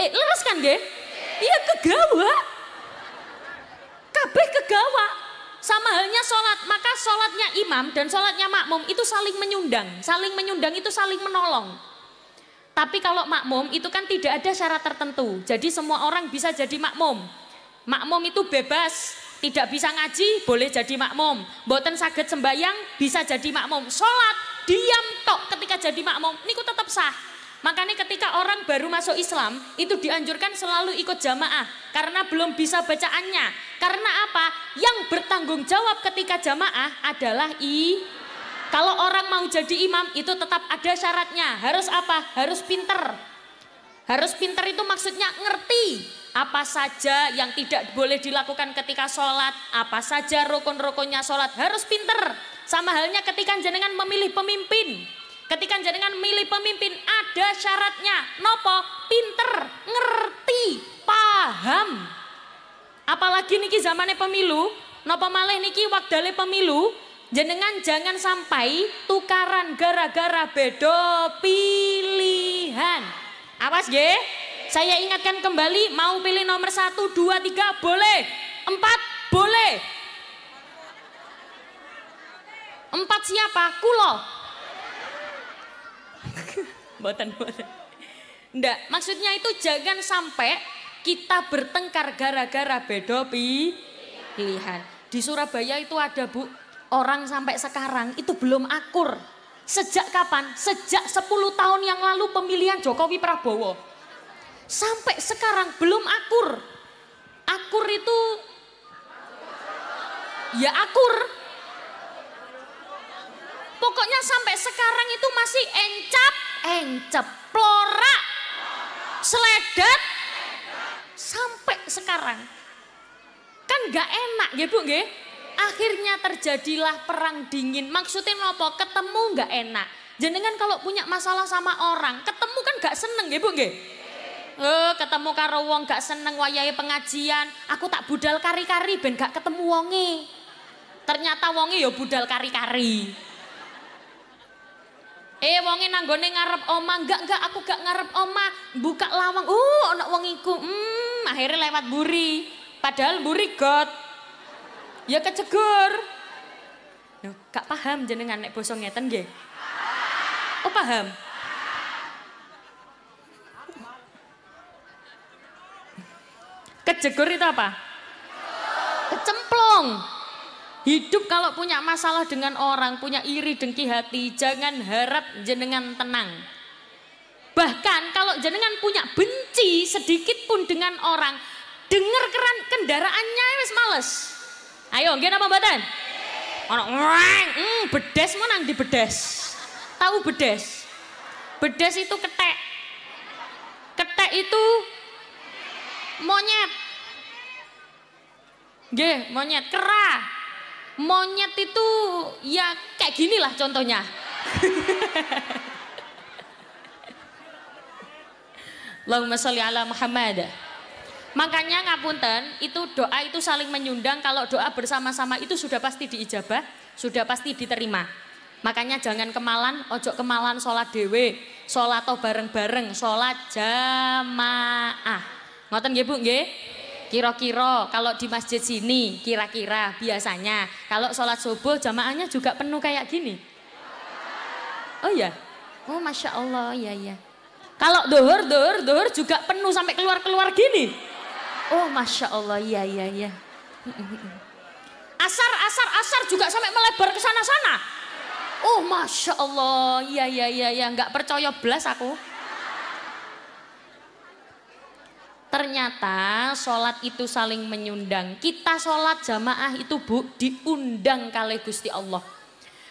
Eh, leres kan, gak? Iya kegawa. Kabeh kegawa. Sama halnya sholat, maka sholatnya imam dan sholatnya makmum itu saling menyundang. Saling menyundang itu saling menolong. Tapi kalau makmum itu kan tidak ada syarat tertentu. Jadi semua orang bisa jadi makmum. Makmum itu bebas, tidak bisa ngaji boleh jadi makmum. Boten sakit sembayang bisa jadi makmum. Sholat diam tok ketika jadi makmum. Ini tetap sah. Makanya ketika orang baru masuk Islam itu dianjurkan selalu ikut jamaah karena belum bisa bacaannya. Karena apa? Yang bertanggung jawab ketika jamaah adalah i. Kalau orang mau jadi imam itu tetap ada syaratnya. Harus apa? Harus pinter. Harus pinter itu maksudnya ngerti apa saja yang tidak boleh dilakukan ketika sholat, apa saja rukun-rukunnya sholat harus pinter. Sama halnya ketika jenengan memilih pemimpin, Ketika jenengan milih pemimpin ada syaratnya. Nopo? Pinter, ngerti, paham. Apalagi niki zamannya pemilu, nopo malih niki wakdale pemilu, jenengan jangan sampai tukaran gara-gara bedo pilihan. Awas ye, saya ingatkan kembali mau pilih nomor satu, dua, tiga boleh, empat boleh. Empat siapa? Kulo, Mboten, mboten. Ndak, maksudnya itu jangan sampai kita bertengkar gara-gara beda pilihan. Di Surabaya itu ada Bu, orang sampai sekarang itu belum akur. Sejak kapan? Sejak 10 tahun yang lalu pemilihan Jokowi Prabowo. Sampai sekarang belum akur. Akur itu ya akur Pokoknya sampai sekarang itu masih encap, encep, plora, seledet, sampai sekarang. Kan nggak enak ya bu gak? Akhirnya terjadilah perang dingin. Maksudnya apa? ketemu nggak enak. Jenengan kalau punya masalah sama orang, ketemu kan nggak seneng ya bu gak? Eh, ketemu karo wong gak seneng wayahe pengajian, aku tak budal kari-kari ben gak ketemu Wongi. Ternyata Wongi ya budal kari-kari. Eh wonge nanggone ngarep oma, enggak enggak aku gak ngarep oma, buka lawang. Uh, ana wong iku. Hmm, akhirnya lewat buri. Padahal buri got. Ya kecegur. Loh, gak paham jenengan nek basa ngeten nggih. Oh, paham. Kejegur itu apa? Kecemplung. Hidup kalau punya masalah dengan orang, punya iri dengki hati, jangan harap jenengan tenang. Bahkan kalau jenengan punya benci sedikit pun dengan orang, dengar keran kendaraannya wis males. Ayo, nggih apa mboten? Ono hmm, bedes mau nang di bedes. Tahu bedes? Bedes itu ketek. Ketek itu monyet. Nggih, monyet kerah Monyet itu ya kayak gini lah contohnya. Allahumma sholli ala Muhammad. Makanya ngapunten, itu doa itu saling menyundang kalau doa bersama-sama itu sudah pasti diijabah, sudah pasti diterima. Makanya jangan kemalan, ojo kemalan sholat dewe, sholat atau bareng-bareng, sholat jamaah. Ngoten nggih Bu nggih? Kira-kira kalau di masjid sini kira-kira biasanya kalau sholat subuh jamaahnya juga penuh kayak gini. Oh ya, oh masya Allah, ya ya. Kalau dohur dohur dohur juga penuh sampai keluar-keluar gini. Oh masya Allah, ya ya ya. Asar, asar, asar juga sampai melebar ke sana-sana. Oh masya Allah, ya ya ya ya, nggak percaya belas aku. Ternyata sholat itu saling menyundang. Kita sholat jamaah itu bu diundang kali Gusti Allah.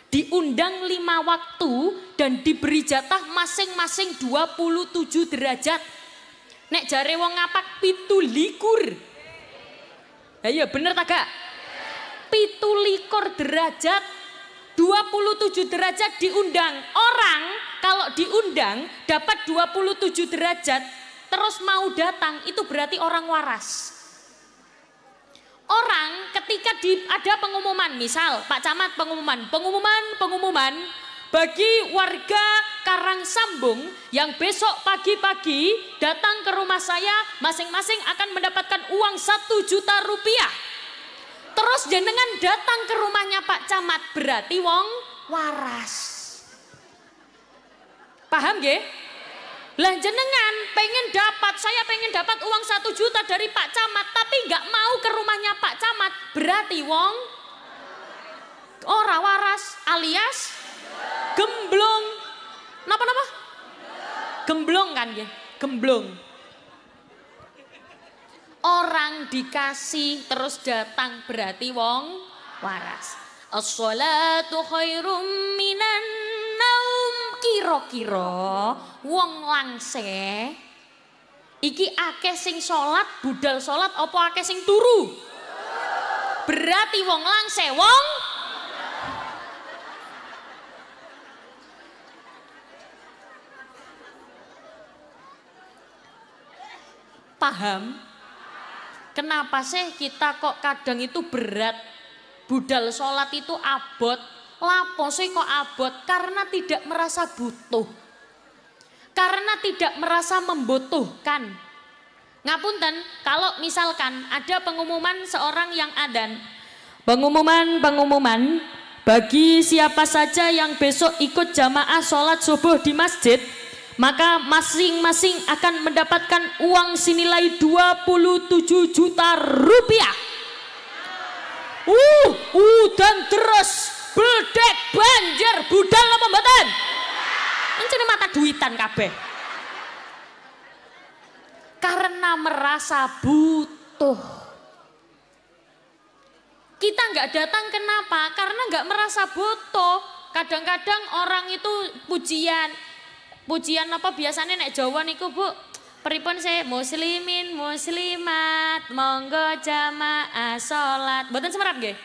Diundang lima waktu dan diberi jatah masing-masing 27 derajat. Nek jare wong ngapak pitu likur. Ayo iya, bener tak gak? Pitu likur derajat 27 derajat diundang. Orang kalau diundang dapat 27 derajat terus mau datang itu berarti orang waras. Orang ketika di, ada pengumuman, misal Pak Camat pengumuman, pengumuman, pengumuman bagi warga Karang Sambung yang besok pagi-pagi datang ke rumah saya masing-masing akan mendapatkan uang satu juta rupiah. Terus jenengan datang ke rumahnya Pak Camat berarti wong waras. Paham gak? Lah jenengan pengen dapat, saya pengen dapat uang satu juta dari Pak Camat, tapi nggak mau ke rumahnya Pak Camat, berarti wong ora waras alias gemblong. Napa napa? Gemblong kan ya, gemblong. Orang dikasih terus datang berarti wong waras. minan kira-kira wong langse iki akeh sing salat budal salat apa akeh sing turu berarti wong langse wong paham kenapa sih kita kok kadang itu berat budal sholat itu abot Lapo, sih kok abot karena tidak merasa butuh. Karena tidak merasa membutuhkan. Ngapunten, kalau misalkan ada pengumuman seorang yang adan. Pengumuman-pengumuman bagi siapa saja yang besok ikut jamaah sholat subuh di masjid, maka masing-masing akan mendapatkan uang senilai 27 juta rupiah. Uh, uh, dan terus Bledek banjir budal napa mboten? Encene mata duitan kabeh. Karena merasa butuh. Kita nggak datang kenapa? Karena nggak merasa butuh. Kadang-kadang orang itu pujian, pujian apa biasanya nek Jawa niku bu peripun saya muslimin muslimat monggo jamaah salat mboten semerat nggih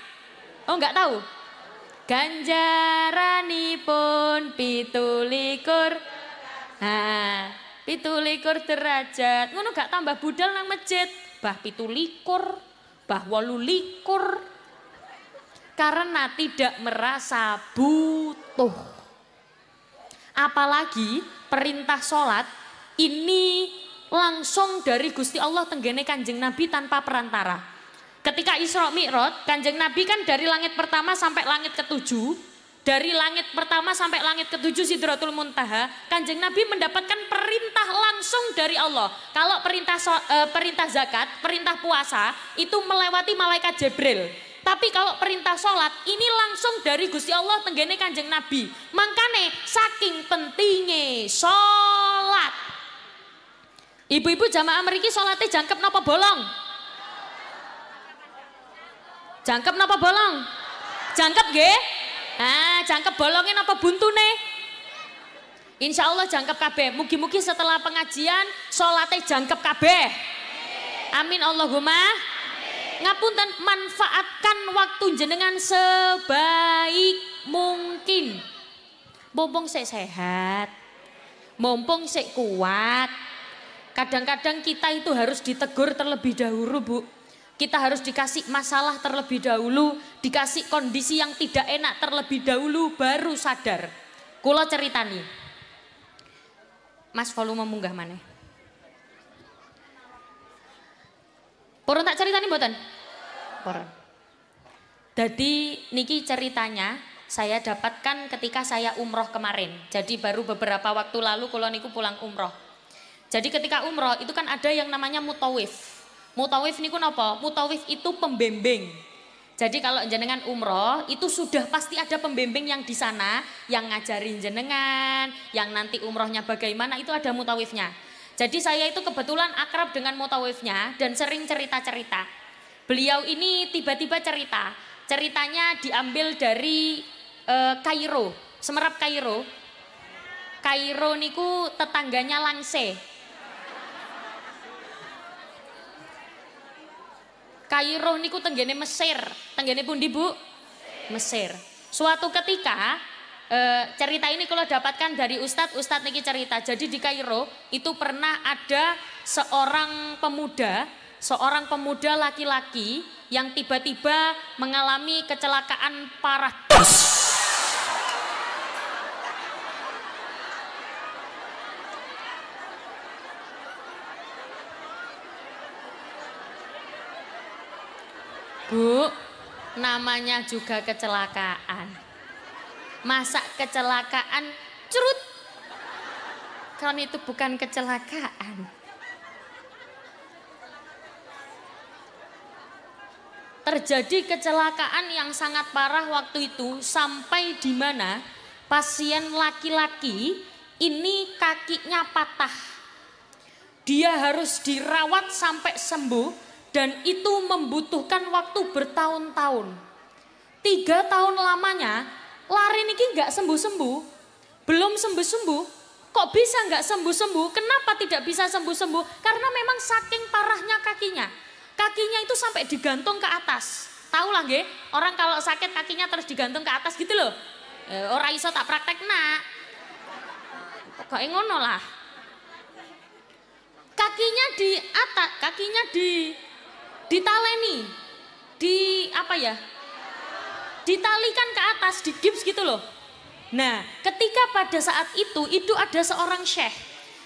oh nggak tahu ganjaranipun pitulikur ha nah, pitulikur derajat ngono gak tambah budal nang masjid bah pitulikur bah walulikur karena tidak merasa butuh apalagi perintah sholat ini langsung dari Gusti Allah tenggene kanjeng Nabi tanpa perantara Ketika Isra Mi'raj, Kanjeng Nabi kan dari langit pertama sampai langit ketujuh. Dari langit pertama sampai langit ketujuh Sidratul Muntaha, Kanjeng Nabi mendapatkan perintah langsung dari Allah. Kalau perintah so, e, perintah zakat, perintah puasa itu melewati malaikat Jibril. Tapi kalau perintah sholat ini langsung dari Gusti Allah tenggene kanjeng Nabi. Makane saking pentingnya sholat. Ibu-ibu jamaah meriki sholatnya jangkep nopo bolong? Jangkep napa bolong? Jangkep ge? Ah, jangkep bolongin apa buntune? Insya Allah jangkep kabeh. Mugi-mugi setelah pengajian solatnya jangkep kabeh. Amin Allahumma. Ngapun Ngapunten manfaatkan waktu jenengan sebaik mungkin. Mumpung saya sehat, mumpung saya kuat. Kadang-kadang kita itu harus ditegur terlebih dahulu, Bu kita harus dikasih masalah terlebih dahulu, dikasih kondisi yang tidak enak terlebih dahulu, baru sadar. Kulo ceritani. Mas volume munggah mana? Purun tak ceritani buatan? Purun. Jadi niki ceritanya saya dapatkan ketika saya umroh kemarin. Jadi baru beberapa waktu lalu kulo niku pulang umroh. Jadi ketika umroh itu kan ada yang namanya mutawif. Mutawif niku napa? Mutawif itu pembimbing. Jadi kalau jenengan umroh itu sudah pasti ada pembimbing yang di sana yang ngajarin jenengan, yang nanti umrohnya bagaimana itu ada mutawifnya. Jadi saya itu kebetulan akrab dengan mutawifnya dan sering cerita-cerita. Beliau ini tiba-tiba cerita, ceritanya diambil dari Kairo, eh, Kairo, Semerap Kairo. Kairo niku tetangganya Langse, Kairo niku tenggene Mesir. Tenggene pundi, Bu? Mesir. Suatu ketika e, cerita ini kalau dapatkan dari ustadz, ustadz niki cerita. Jadi di Kairo itu pernah ada seorang pemuda, seorang pemuda laki-laki yang tiba-tiba mengalami kecelakaan parah. Bu, namanya juga kecelakaan. Masa kecelakaan cerut? Kan itu bukan kecelakaan. Terjadi kecelakaan yang sangat parah waktu itu sampai di mana pasien laki-laki ini kakinya patah. Dia harus dirawat sampai sembuh dan itu membutuhkan waktu bertahun-tahun. Tiga tahun lamanya lari niki nggak sembuh-sembuh, belum sembuh-sembuh, kok bisa nggak sembuh-sembuh? Kenapa tidak bisa sembuh-sembuh? Karena memang saking parahnya kakinya. Kakinya itu sampai digantung ke atas. Tahu lah nge? orang kalau sakit kakinya terus digantung ke atas gitu loh. E, orang iso tak praktek nak. Kok ngono lah. Kakinya di atas, kakinya di ditaleni, di apa ya, ditalikan ke atas, di gips gitu loh. Nah, ketika pada saat itu, itu ada seorang syekh.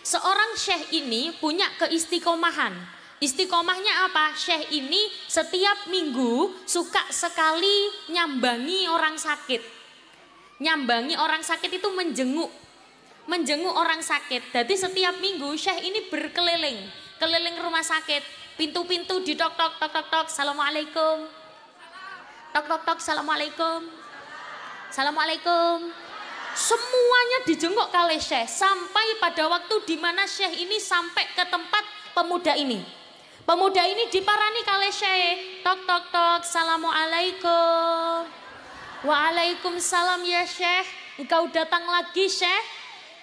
Seorang syekh ini punya keistiqomahan. Istiqomahnya apa? Syekh ini setiap minggu suka sekali nyambangi orang sakit. Nyambangi orang sakit itu menjenguk. Menjenguk orang sakit. Jadi setiap minggu Syekh ini berkeliling. Keliling rumah sakit Pintu-pintu di tok tok tok tok tok. Assalamualaikum. Tok tok tok. Assalamualaikum. Assalamualaikum. Semuanya dijenguk kali Syekh sampai pada waktu di mana Syekh ini sampai ke tempat pemuda ini. Pemuda ini diparani kali Syekh. Tok tok tok. Assalamualaikum. Waalaikumsalam ya Syekh. Engkau datang lagi Syekh?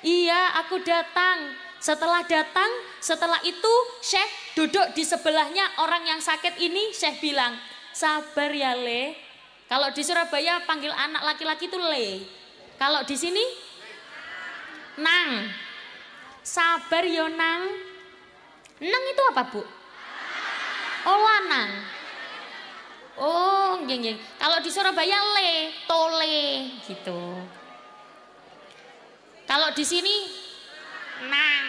Iya, aku datang. Setelah datang, setelah itu Syekh Duduk di sebelahnya orang yang sakit ini Syekh bilang, sabar ya Le. Kalau di Surabaya panggil anak laki-laki itu Le. Kalau di sini Nang. Sabar ya Nang. Nang itu apa Bu? Oh lanang. Oh, geng geng. Kalau di Surabaya le, tole gitu. Kalau di sini nang,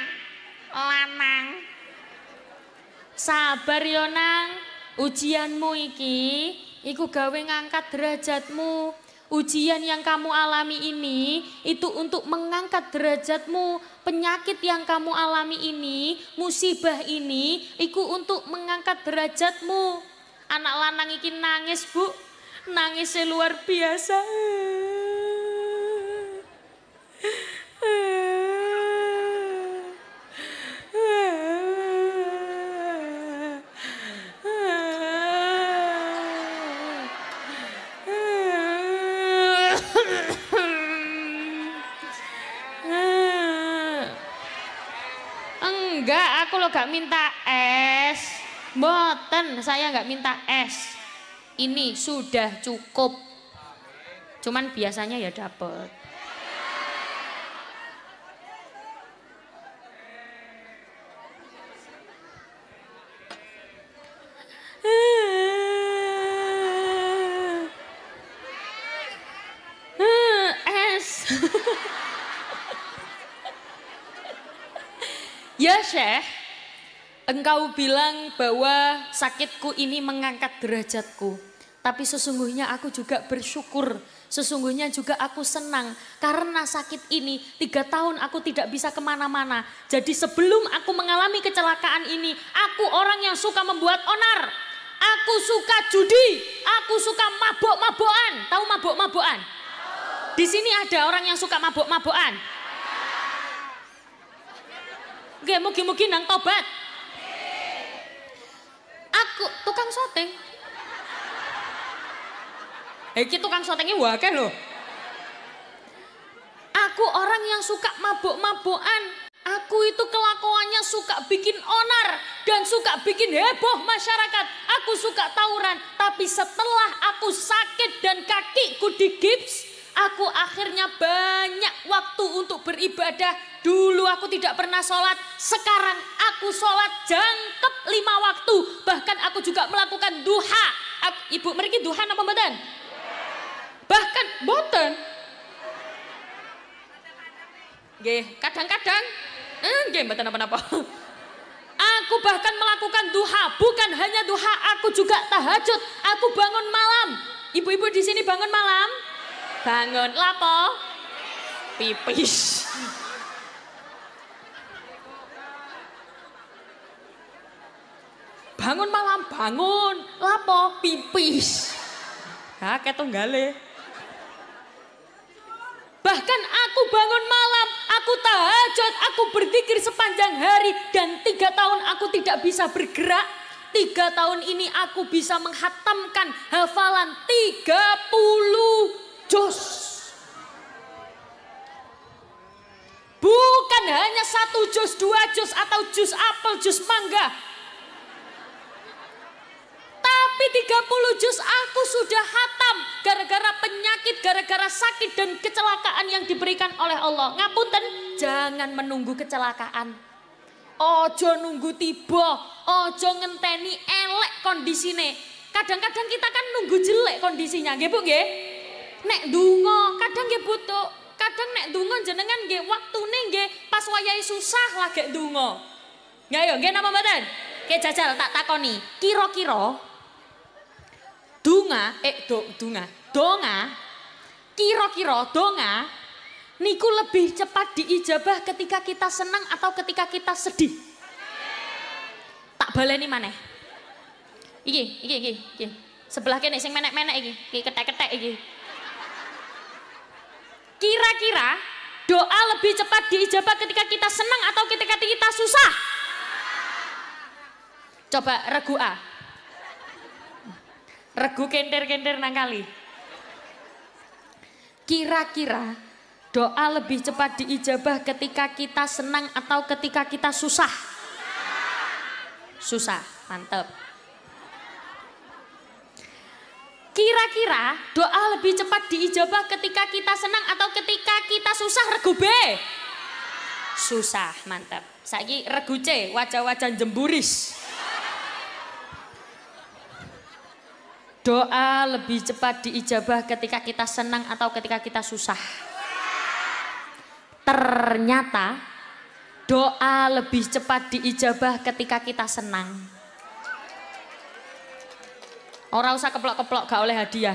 lanang. Sabar yo nang, ujianmu iki iku gawe ngangkat derajatmu. Ujian yang kamu alami ini itu untuk mengangkat derajatmu. Penyakit yang kamu alami ini, musibah ini iku untuk mengangkat derajatmu. Anak lanang iki nangis, Bu. nangis luar biasa. gak minta es. Boten, saya gak minta es. Ini sudah cukup. Cuman biasanya ya dapet. [LAUGHS] Ya Syekh, Engkau bilang bahwa sakitku ini mengangkat derajatku. Tapi sesungguhnya aku juga bersyukur. Sesungguhnya juga aku senang karena sakit ini tiga tahun aku tidak bisa kemana-mana. Jadi sebelum aku mengalami kecelakaan ini, aku orang yang suka membuat onar. Aku suka judi, aku suka mabok-mabokan. Tahu mabok-mabokan? Di sini ada orang yang suka mabok-mabokan. Oke, mungkin-mungkin nang tobat aku tukang soteng. Eki tukang sotengnya wakil loh. Aku orang yang suka mabuk-mabukan. Aku itu kelakuannya suka bikin onar dan suka bikin heboh masyarakat. Aku suka tawuran, tapi setelah aku sakit dan kakiku digips, Aku akhirnya banyak waktu untuk beribadah. Dulu aku tidak pernah sholat, sekarang aku sholat jangkep lima waktu. Bahkan aku juga melakukan duha. Aku, ibu mereka duha apa badan? Bahkan boten. kadang-kadang eh, nggih boten apa-apa. Aku bahkan melakukan duha, bukan hanya duha, aku juga tahajud. Aku bangun malam. Ibu-ibu di sini bangun malam? Bangun lapo? Pipis. Bangun malam bangun, lapo pipis. tuh gale Bahkan aku bangun malam, aku tahajud, aku berpikir sepanjang hari dan tiga tahun aku tidak bisa bergerak. Tiga tahun ini aku bisa menghatamkan hafalan tiga puluh jos. Bukan hanya satu jus, dua jus, atau jus apel, jus mangga. Tapi 30 jus aku sudah hatam gara-gara penyakit, gara-gara sakit dan kecelakaan yang diberikan oleh Allah. Ngapunten, jangan menunggu kecelakaan. Ojo nunggu tiba, ojo ngenteni elek kondisine. Kadang-kadang kita kan nunggu jelek kondisinya, gitu Bu nek dungo kadang nggih butuh kadang nek dungo jenengan nggih waktune nggih pas wayahe susah lah gak dungo nggih yo nggih napa mboten Oke jajal tak takoni kira-kira dunga eh do, dunga donga kira-kira donga niku lebih cepat diijabah ketika kita senang atau ketika kita sedih tak baleni maneh iki iki iki iki sebelah kene sing menek-menek iki iki ketek-ketek iki Kira-kira doa lebih cepat diijabah ketika kita senang atau ketika kita susah? Coba regu A. Regu kenter-kenter nang Kira-kira doa lebih cepat diijabah ketika kita senang atau ketika kita susah? Susah, mantep. Kira-kira doa lebih cepat diijabah ketika kita senang atau ketika kita susah regu B? Susah, mantap. Saiki regu C, wajah-wajah jemburis. Doa lebih cepat diijabah ketika kita senang atau ketika kita susah. Ternyata doa lebih cepat diijabah ketika kita senang. Orang usah keplok-keplok gak oleh hadiah.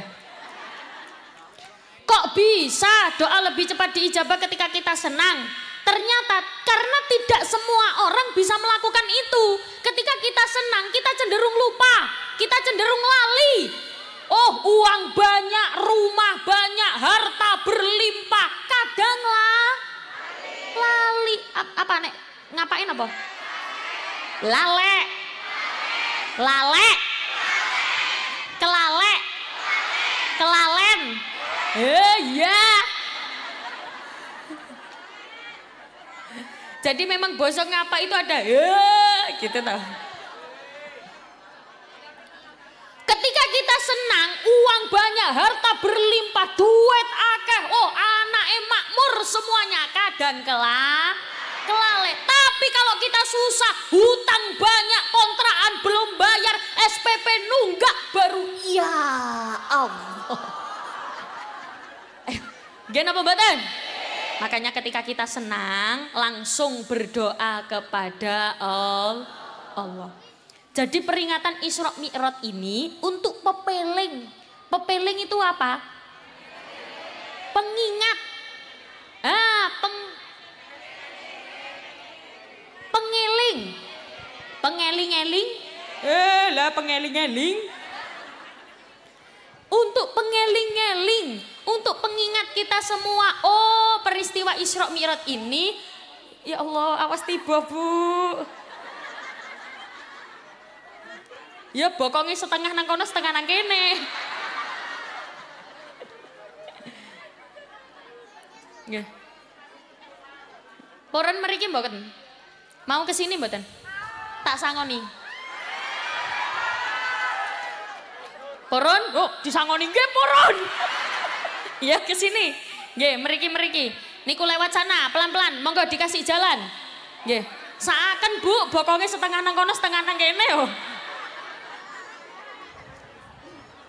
Kok bisa doa lebih cepat diijabah ketika kita senang? Ternyata karena tidak semua orang bisa melakukan itu. Ketika kita senang, kita cenderung lupa, kita cenderung lali. Oh, uang banyak, rumah banyak, harta berlimpah. Kadang lah lali. Apa nek? Ngapain apa? Lalek. Lalek. Kelale. Kelalen. Eh, iya. Jadi memang bosok ngapa itu ada eh gitu tahu. Ketika kita senang, uang banyak, harta berlimpah, duit akeh. Oh, anak emak mur semuanya kadang kelah kelale. Tapi kalau kita susah, hutang banyak, kontrakan belum bayar, SPP nunggak baru ya Allah. Eh, gen apa badan? Makanya ketika kita senang, langsung berdoa kepada Allah. Jadi peringatan Isra Mi'raj ini untuk pepeling. Pepeling itu apa? Pengingat. Ah, peng pengiling. Pengeling-eling? Eh lah pengeling-eling. Untuk pengeling-eling, untuk pengingat kita semua, oh peristiwa Isra mirat ini, ya Allah awas tiba bu. Ya bokongi setengah nangkono setengah nangkene. kene. Nggih. Poren Mau ke sini mboten? Tak sangoni. Purun, oh disangoni nggih purun. Iya [LAUGHS] ke sini. Nggih, meriki-meriki. Niku lewat sana, pelan-pelan, monggo dikasih jalan. Nggih. Saaken Bu, bokonge setengah nang kono, setengah nang kene yo.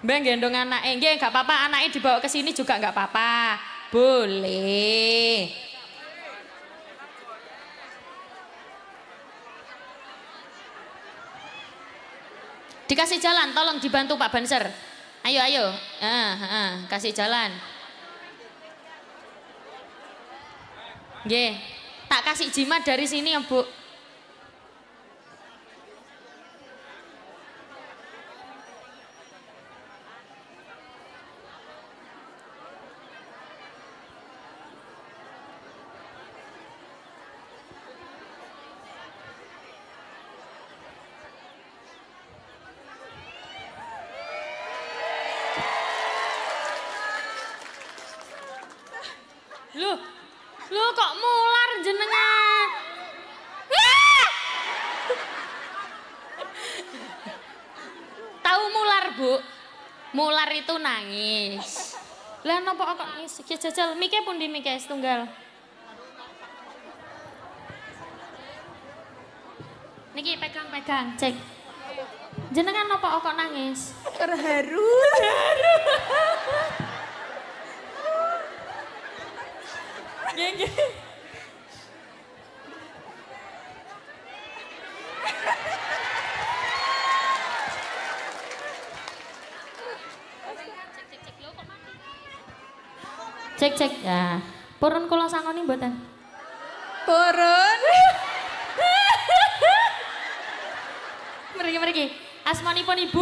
Mbak gendong anaknya, nggih enggak apa-apa, anaknya dibawa ke sini juga enggak apa-apa. Boleh. Dikasih jalan, tolong dibantu Pak Banser. Ayo, ayo. Ah, ah, kasih jalan. Nggih. Tak kasih jimat dari sini ya, Bu. Sampean nopo kok jajal mike pundi mike setunggal? Niki pegang-pegang, cek. Jenengan nopo kok nangis? Terharu. Terharu. [LAUGHS] Nggih, nggih. Cek cek ya. Purun kula sangoni mboten? Purun. [LAUGHS] mriki mriki. Asmanipun Ibu?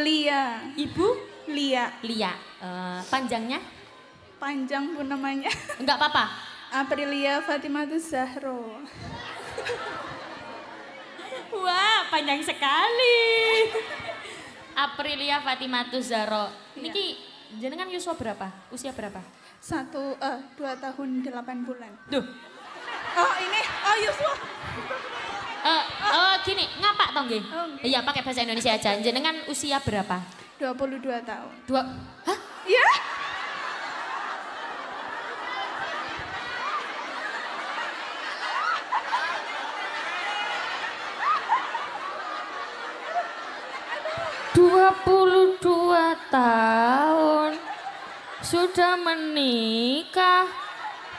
Lia. Ibu? Lia. Lia. Uh, panjangnya? Panjang pun namanya. [LAUGHS] Enggak apa-apa. Aprilia Fatimatus Zahro. [LAUGHS] Wah, panjang sekali. Aprilia Fatimatus Zahro. Iya. Niki jenengan yuswa berapa? Usia berapa? satu uh, dua tahun delapan bulan. Duh. Oh ini, oh Yuswa. Iya, uh, oh eh, eh, gini, ngapak tau nggih? Oh, Iya, pakai bahasa Indonesia aja. Jenengan usia berapa? 22 tahun. Dua Hah? Iya. Dua puluh dua tahun sudah menikah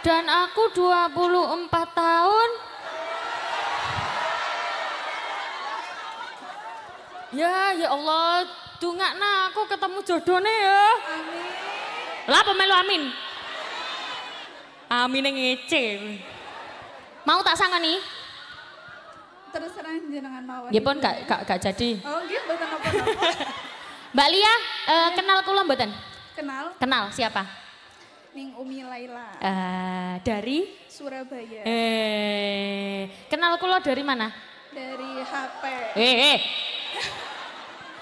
dan aku 24 tahun Ya ya Allah dungakna aku ketemu jodohnya ya Amin Lah pemelu amin Amin yang ngece Mau tak sangka nih? Terus terang jenengan mau Ya pun gak, gak, gak jadi. Oh gitu, mboten napa-napa. [LAUGHS] Mbak Lia, uh, kenal kula mboten? Kenal. Kenal siapa? Ning Umi Laila. Uh, dari? Surabaya. Eh, kenal kulo dari mana? Dari HP. Eh, eh.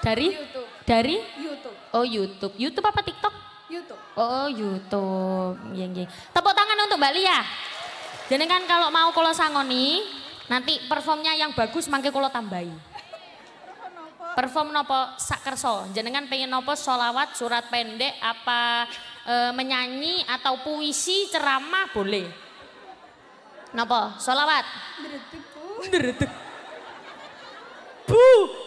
dari? YouTube. Dari? YouTube. Oh YouTube. YouTube apa TikTok? YouTube. Oh YouTube. Yang yang. Tepuk tangan untuk Mbak Lia. Jadi kan kalau mau kulo sangoni, nanti performnya yang bagus mangke kulo tambahin perform nopo sakerso jenengan pengen nopo solawat surat pendek apa e, menyanyi atau puisi ceramah boleh nopo solawat Deretik bu bu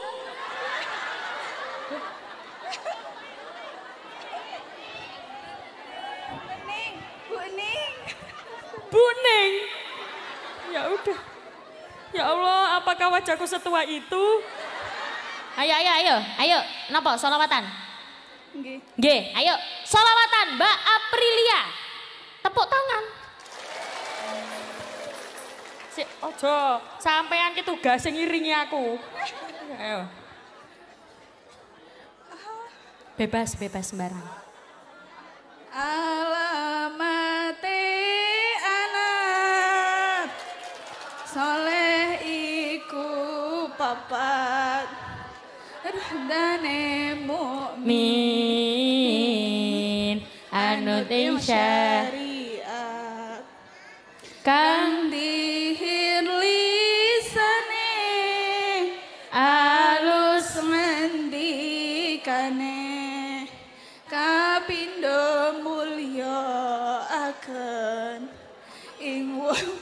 Buning ya udah ya Allah apakah wajahku setua itu Ayo, ayo, ayo, ayo. Napa solawatan? G. G. ayo. Solawatan Mbak Aprilia. Tepuk tangan. Si ojo, sampean itu gas yang ngiringi aku. Ayo. Bebas, bebas sembarang. Alamati anak soleh iku papat dane mukmin anu anut syariat kang dihir lisane alus mendikane kapindo mulio akan ing wong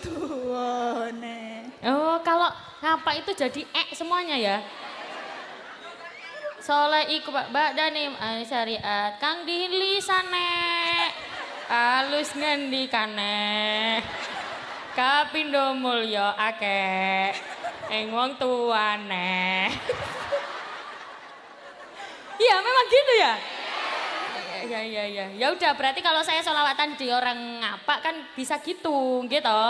oh kalau ngapa itu jadi ek semuanya ya soleh iku badanim an syariat kang dihili sane alus kane kapindo mulio ake. Eng wong tuane Iya memang gitu ya ya ya ya ya udah berarti kalau saya solawatan di orang ngapa kan bisa gitu gitu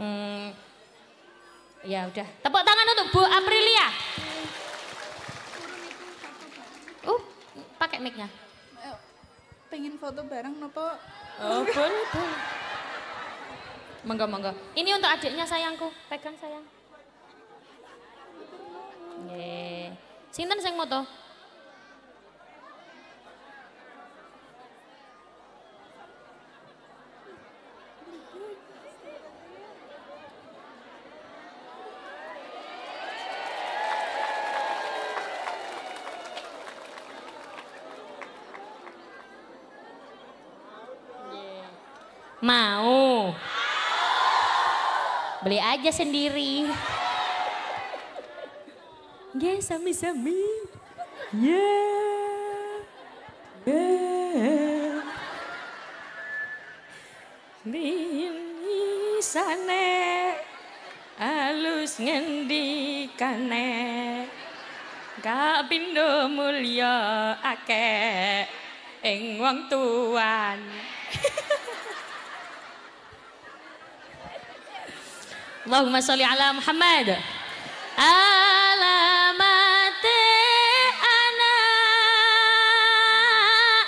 hmm. ya udah tepuk tangan untuk Bu Aprilia pakai mic-nya? Eh, pengen foto bareng nopo? Oh, [LAUGHS] boleh, boleh. Monggo, monggo. Ini untuk adiknya sayangku. Pegang sayang. Nggih. Sinten sing moto? beli aja sendiri. ya sami-sami. ya Yeah. sana sane alus ngendikane kapindo mulia ake ing wong tuane Allahumma sholli ala Muhammad. Alamat anak.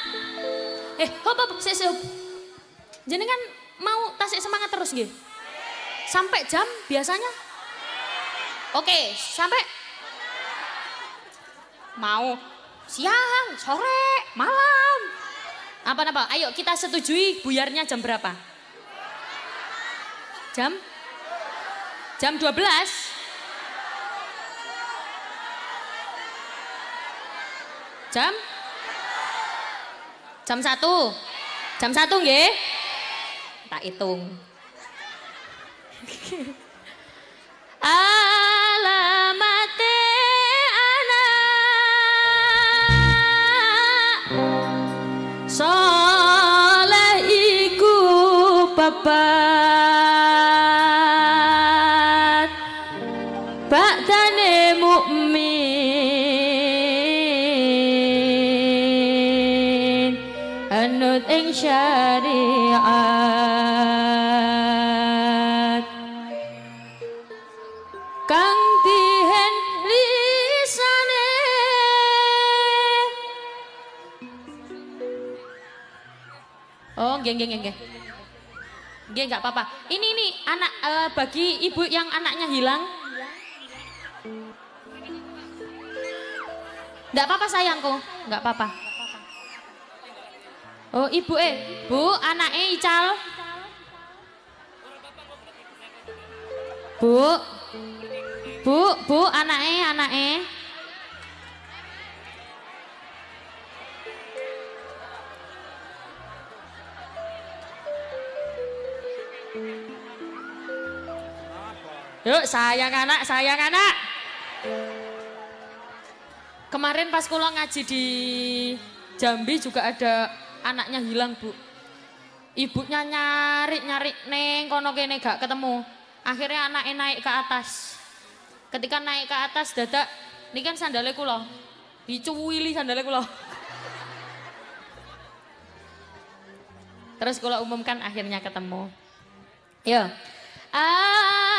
Eh, hop hop sik sik. Jenengan mau tasik semangat terus nggih? Sampai jam biasanya? Oke, sampai mau siang, sore, malam. Apa-apa, ayo kita setujui buyarnya jam berapa? Jam Jam 12? Jam? Jam 1? Jam 1 nge Tak hitung. [LAUGHS] ah, nggih nggih nggih. Nggih enggak apa-apa. Ini ini anak uh, bagi ibu yang anaknya hilang. Enggak apa-apa sayangku, enggak apa-apa. Oh, ibu eh, Bu, anaknya Ical. Bu. Bu, Bu, anaknya, anaknya. Yuk, sayang anak, sayang anak. Kemarin pas kula ngaji di Jambi juga ada anaknya hilang, Bu. Ibunya nyari-nyari neng kono kene gak ketemu. Akhirnya anaknya naik ke atas. Ketika naik ke atas dada, ini kan sandalnya kulo. Dicuwili sandalnya kula. Terus kula umumkan akhirnya ketemu. Yo. Ah,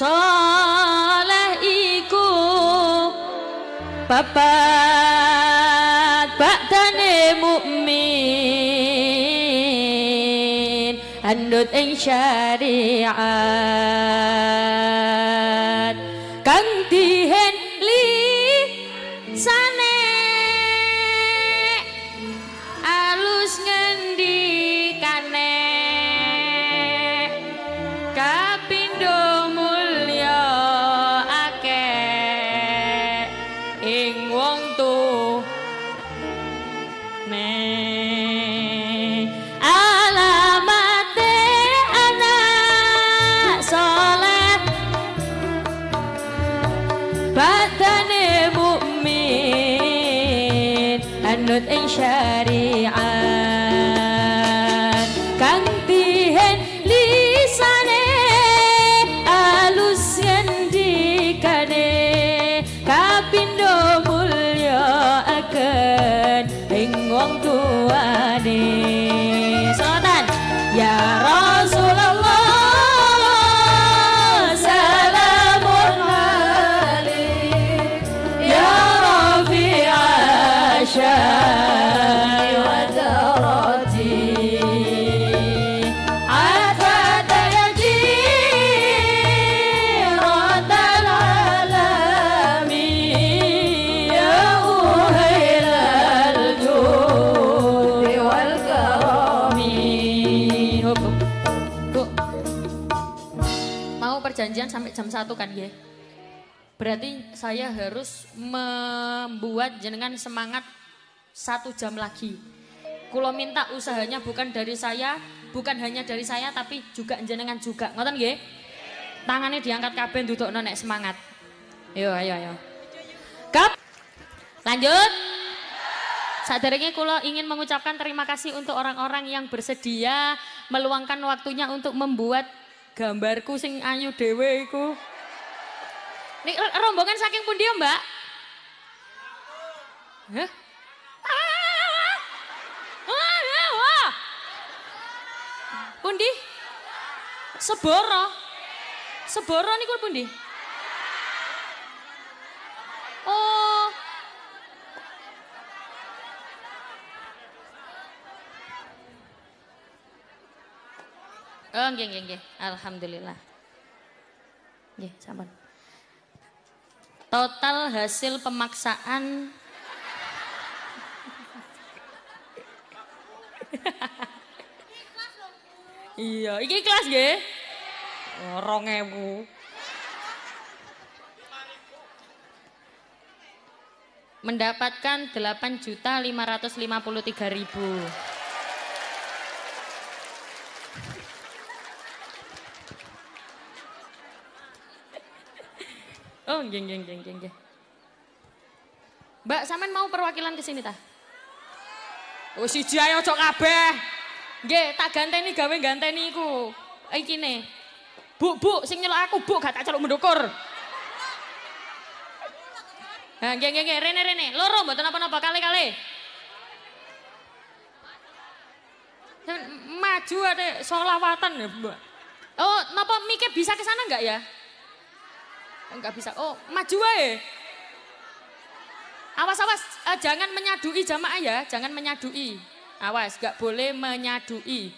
Soleh iku Bapak Baktane mu'min Andut ing syariat Kang dihe সারে satu kan ya. Berarti saya harus membuat jenengan semangat satu jam lagi. Kulo minta usahanya bukan dari saya, bukan hanya dari saya tapi juga jenengan juga. Ngoten nggih? Tangannya diangkat kabeh untuk nek semangat. Yo ayo ayo. Kap. Lanjut. Sadarnya kulo ingin mengucapkan terima kasih untuk orang-orang yang bersedia meluangkan waktunya untuk membuat gambarku sing ayu dewe iku. Nih rombongan saking pun dia ya, mbak? Ah! Ya, pundi? Seboro. Seboro nih pundi? Oh. Oh, nggih nggih nggih. Alhamdulillah. Nggih, sabar. Total hasil pemaksaan Iya, iki kelas ge. Rong ewu. Mendapatkan delapan juta lima lima ratus puluh tiga ribu. Geng-geng, geng-geng, geng. Mbak Samen mau perwakilan ke sini ta? Oh si ayo cok kabeh. Nggih, tak ganteni gawe ganteni iku. Iki gini. Bu, bu, sing nyelok aku, bu, gak tak celuk mendukur. Nah, geng geng, geng, rene rene, loro buat apa-apa kali-kali. Maju ada solawatan ya, Mbak. Oh, napa mikir bisa ke sana enggak ya? Enggak bisa. Oh, maju wae. Awas-awas, uh, eh, jangan menyadui jamaah ya, jangan menyadui. Awas, enggak boleh menyadui.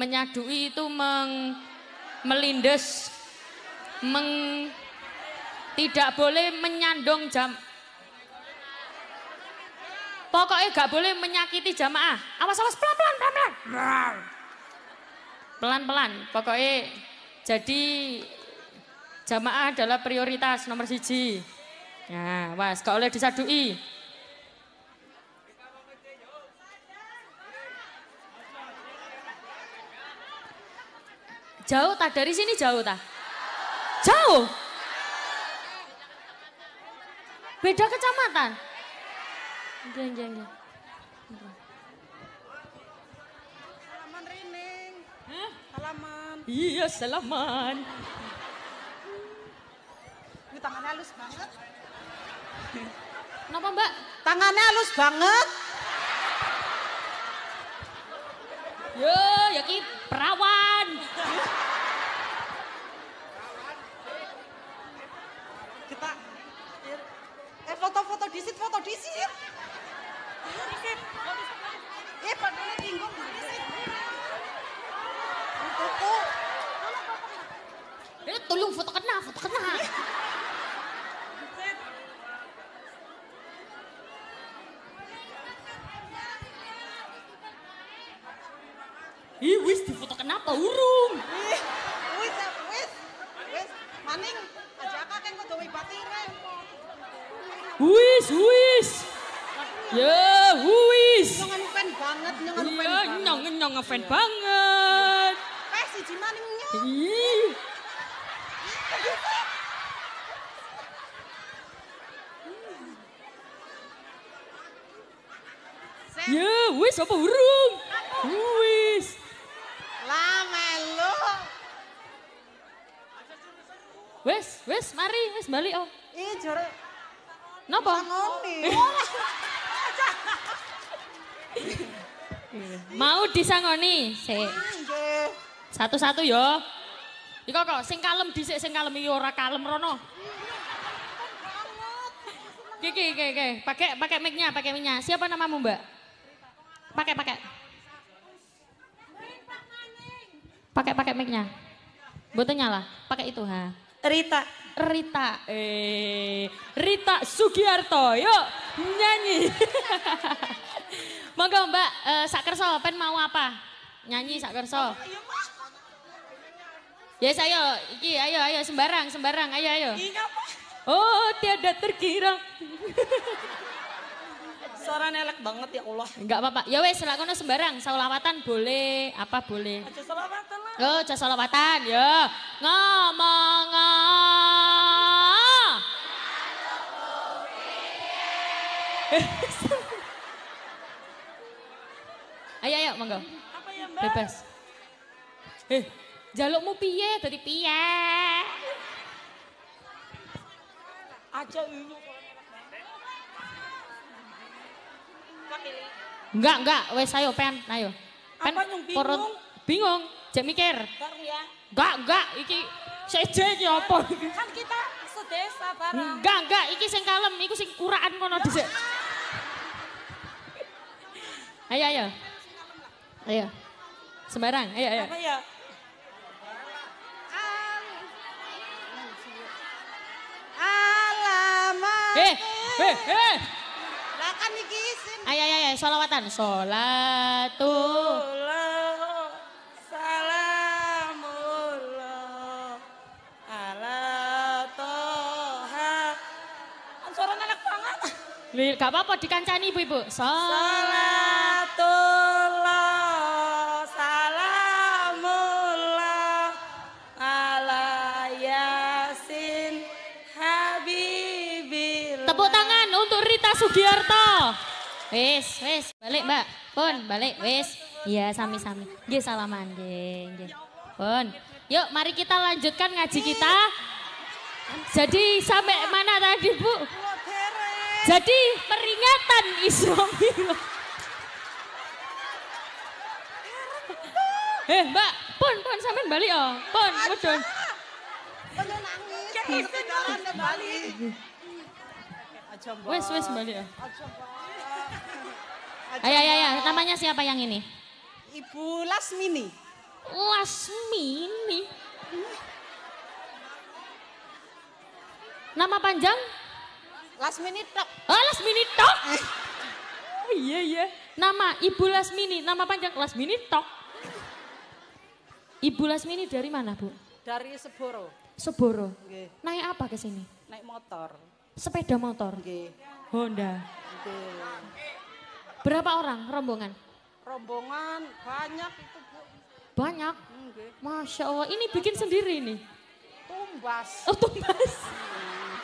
Menyadui itu meng melindes meng tidak boleh menyandong jam pokoknya gak boleh menyakiti jamaah awas awas pelan pelan pelan pelan pelan pelan pokoknya jadi Jamaah adalah prioritas nomor siji. Nah, ya, was, gak oleh disadui. Jauh tak dari sini jauh tak? Jauh. Beda kecamatan. Geng, geng, geng. Salaman Rining. Hah? Salaman. Iya, salaman. Aduh tangannya halus banget. Kenapa mbak? Tangannya halus banget. Yo, ya ki perawan. Kita eh foto-foto disit, foto disit. Disit. Eh padahal bingung Eh tolong foto kena, foto kena. Ih, wis difoto kenapa urung? Ih, wis eh, wis wis maning ajaka kan kudu wibatire. Wis wis. Ya, wis. Nyong anu fan banget, nyong anu fan ya, banget. Iya, nyong fan banget. Wes siji maning nyong. Ih. Ya, wis apa urung? Wis. Wes, wes, mari, wes balik oh. Ih, jare. Napa? Sangoni. [LAUGHS] Mau disangoni, sik. Ah, Satu-satu yo. Iko kok sing kalem dhisik sing kalem iki ora kalem rono. Kiki, kiki, kiki. Pakai pakai mic-nya, pakai mic-nya. Siapa namamu, Mbak? Pakai, pakai. Pakai pakai mic-nya. Buatnya nyala, pakai itu, ha. Rita. Rita. Eh, Rita Sugiarto. Yuk nyanyi. [LAUGHS] Monggo Mbak, eh, sak kerso pen mau apa? Nyanyi sak kerso. Ya yes, saya, iki ayo ayo sembarang sembarang ayo ayo. Iya, oh tiada terkira. [LAUGHS] Suaranya elek banget ya Allah. Enggak apa-apa. Ya wes lakono sembarang, selawatan boleh, apa boleh. Aja selawatan lah. Oh, aja selawatan, yo. Ngomong. ayo ayo monggo. Apa ya, Mbak? Bebas. Eh, jalukmu piye dari piye? Aja unyu Enggak, enggak, wes ayo pen, ayo. Pen Apa nyung bingung? bingung, jek mikir. Iya. Enggak, enggak, iki seje iki apa iki? Kan kita sedesa bareng. Enggak, enggak, iki sing kalem, iku sing kuraan kono dhisik. Ayo, ayo. Ayo. Sembarang, ayo, ayo. Apa ya? Alamat. Eh, eh, eh. Ayo, ayo, ayo, solawatan. Solatullah, salamullah, ala toha. Ansoran anak banget. Gak apa-apa, dikancani ibu-ibu. Solatullah, salamullah, ala yasin habibillah. Tepuk tangan untuk Rita Sugiarto. Wes, wes, balik Mbak. Pun, balik, wes. Iya, sami-sami. Gye salaman, gye. Pun. Yuk, mari kita lanjutkan ngaji kita. Jadi sampai mana tadi, Bu? Jadi peringatan Islamillah. Eh, eh, Mbak, pun, pun sampai balik oh. Pun, mudun. Pengen nangis. balik. Wes, wes balik ya. Ayo, ayo, ayo. Namanya siapa yang ini? Ibu Lasmini. Lasmini? Nama panjang? Lasmini Tok. Oh, Lasmini Tok? Eh. oh, iya, iya. Nama Ibu Lasmini, nama panjang Lasmini Tok. Ibu Lasmini dari mana, Bu? Dari Seboro. Seboro. Okay. Naik apa ke sini? Naik motor. Sepeda motor. Okay. Honda. Okay. Berapa orang rombongan? Rombongan banyak itu Bu. Banyak? Masya Allah, ini bikin sendiri ini? Tumbas. Oh tumbas. Hmm.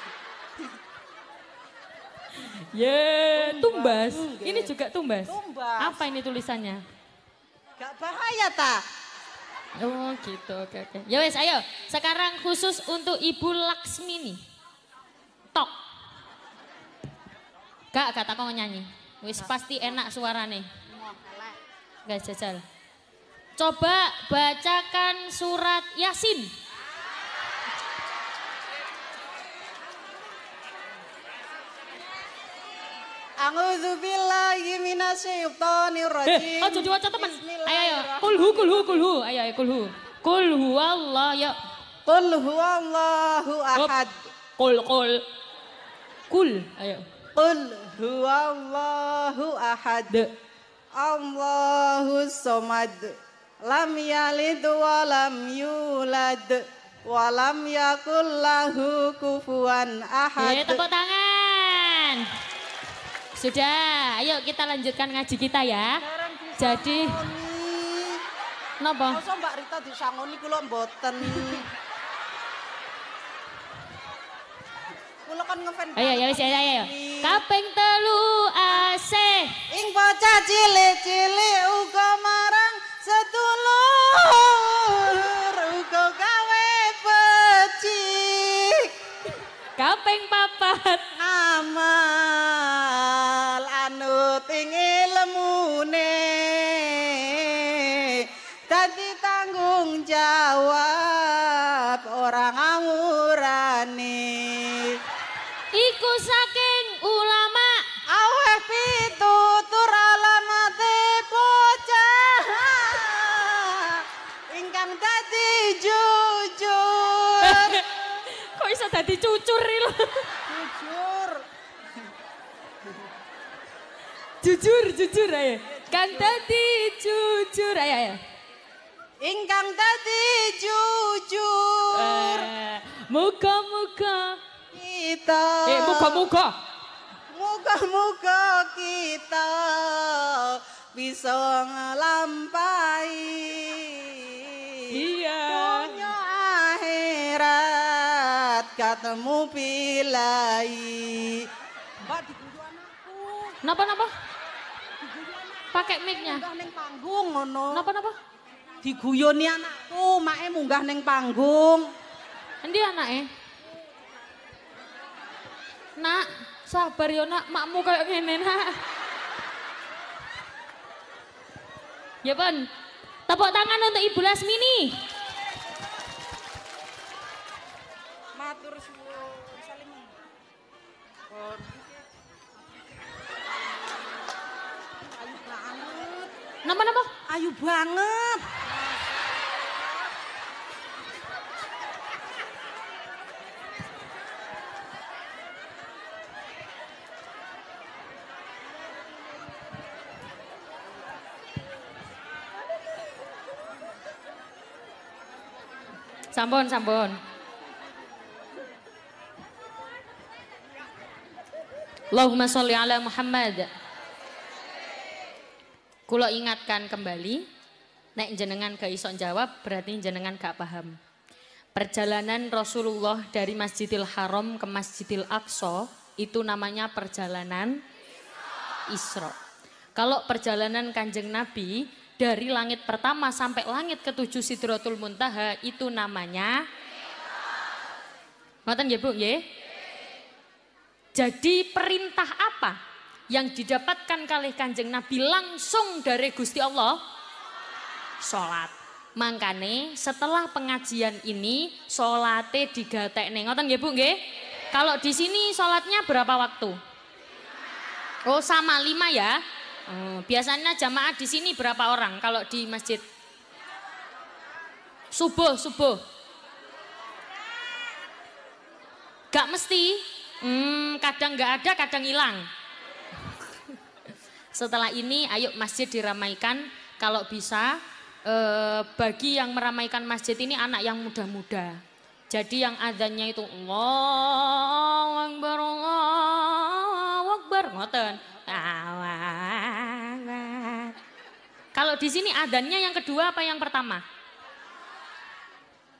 Ye, yeah, tumbas. tumbas. Ini juga tumbas. Tumbas. Apa ini tulisannya? Gak bahaya ta? Oh gitu, oke okay, oke. Okay. Ya wes, ayo. Sekarang khusus untuk Ibu Laksmini. Tok. Gak, kata mau nyanyi. Wis pasti enak suarane. Enggak jajal. Coba bacakan surat Yasin. A'udzu billahi minasyaitonir rajim. Eh, aja diwaca teman. Ayo ayo. Kulhu kulhu kulhu. Ayo ayo kulhu. Kul huwallah ya. kulhu huwallahu ahad. Kul kul. Kul. Ayo. Qul huwallahu ahad. Allahu somad. Lam yalid wa lam yulad. Wa lam yakul lahu kufuan ahad. Ya, tepuk tangan. Sudah, ayo kita lanjutkan ngaji kita ya. Jadi, Napa? Masa Mbak Rita disangoni kula mboten. Kula kon ngefan. Ayo ya wis ayo ya. Kaping telu ac, Ing bocah cilik-cilik uga marang sedulur uga gawe becik. Kaping papat amal anu ing ilmune Tadi tanggung jawab jadi cucur ril. Cucur. [LAUGHS] jujur, jujur ayo. Kan tadi cucur ayo ayo. Ingkang tadi jujur. Eh, muka-muka kita. Eh muka-muka. Muka-muka kita bisa ngelampai. ketemu pilai. Mbak diguyu anakku. Napa napa? Pakai mic-nya. Munggah panggung ngono. Napa napa? Diguyoni anakku, mae munggah neng panggung. Endi anake? Nak, sabar yo nak, makmu kayak ngene nak. Ya pun, tepuk tangan untuk Ibu Lasmini. atur semua saling kon ayu banget nama nama ayu banget Sampun, sampun. Allahumma sholli ala Muhammad. Kulo ingatkan kembali, naik jenengan ke iso jawab berarti jenengan gak paham. Perjalanan Rasulullah dari Masjidil Haram ke Masjidil Aqsa itu namanya perjalanan Isra. Kalau perjalanan Kanjeng Nabi dari langit pertama sampai langit ketujuh Sidratul Muntaha itu namanya Ngoten nggih Bu nggih? Jadi perintah apa yang didapatkan kali kanjeng Nabi langsung dari Gusti Allah? Sholat. Mangkane setelah pengajian ini sholatnya digatek nih. Ngoten ya bu nggih? Kalau di sini sholatnya berapa waktu? Oh sama lima ya. Oh, biasanya jamaah di sini berapa orang kalau di masjid? Subuh, subuh. Gak mesti, Hmm, kadang nggak ada, kadang hilang. Setelah ini ayo masjid diramaikan kalau bisa e, bagi yang meramaikan masjid ini anak yang muda-muda. Jadi yang adanya itu Allahu Akbar Allahu Akbar ngoten. Kalau di sini adanya yang kedua apa yang pertama?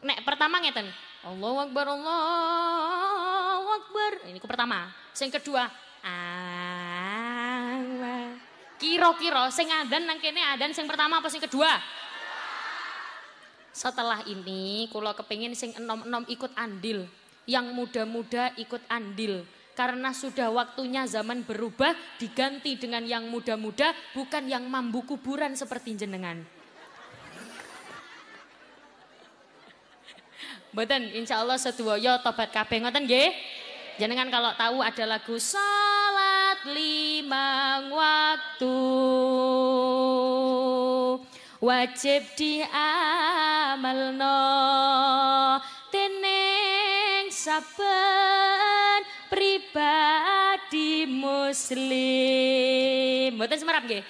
Nek pertama ngeten. Allahu Akbar, Allah Akbar. Ini ke pertama. Yang kedua, Kiro-kiro, sing adan nang kene adan sing pertama apa sing kedua? Setelah ini kalau kepingin sing enom-enom ikut andil, yang muda-muda ikut andil. Karena sudah waktunya zaman berubah diganti dengan yang muda-muda bukan yang mambu kuburan seperti jenengan. Mboten, insyaallah sedoyo tobat kabeh ngoten nggih. Jenengan kalau tahu ada lagu salat lima waktu wajib diamalno teneng saben pribadi muslim. Mboten semarap g?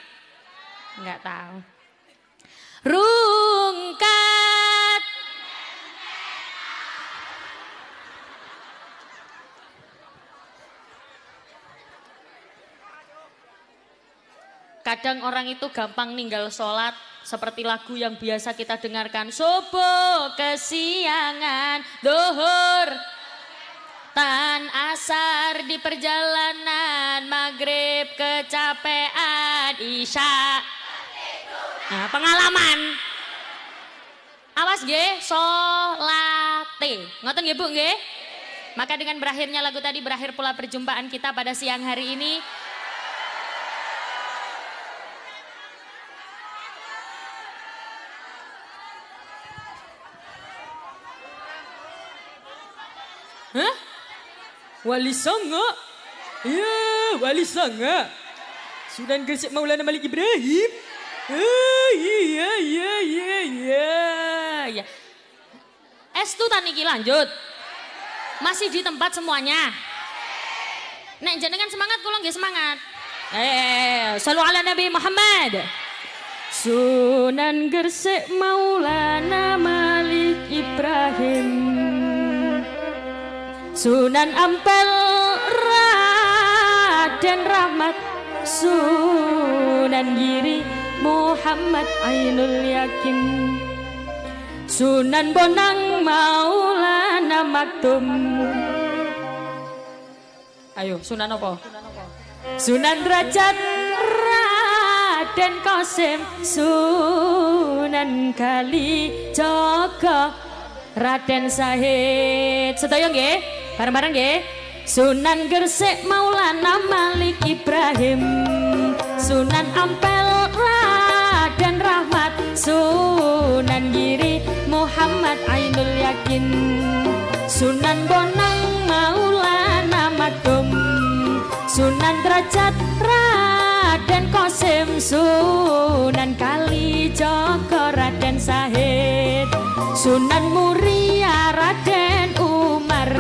Enggak tahu. Ruh Kadang orang itu gampang ninggal sholat seperti lagu yang biasa kita dengarkan. Subuh, kesiangan, duhur, tan asar di perjalanan, maghrib kecapean, isya. Nah, pengalaman. Awas nggih, sholate. Ngoten nggih Bu nggih? Maka dengan berakhirnya lagu tadi berakhir pula perjumpaan kita pada siang hari ini. Hah? Wali Songo? Ya, Wali Songo. Sunan Gresik Maulana Malik Ibrahim. Oh, iya, iya, iya, iya. Ya. ya, ya, ya Estu taniki lanjut. Masih di tempat semuanya. Nek jenengan semangat kula nggih semangat. Eh, eh, eh selalu ala Nabi Muhammad. Sunan Gersik Maulana Malik Ibrahim Sunan Ampel Raden Rahmat Sunan Giri Muhammad Ainul Yakin Sunan Bonang Maulana Maktum Ayo Sunan apa? Sunan Derajat Raden Kosim Sunan Kali Joko Raden Sahid Sedaya nggih? Bareng-bareng ya Sunan Gersik Maulana Malik Ibrahim Sunan Ampel Raden Rahmat Sunan Giri Muhammad Ainul Yakin Sunan Bonang Maulana Magdum Sunan Derajat Raden Kosim Sunan Kali Joko Raden Sahid Sunan Muria Raden Umar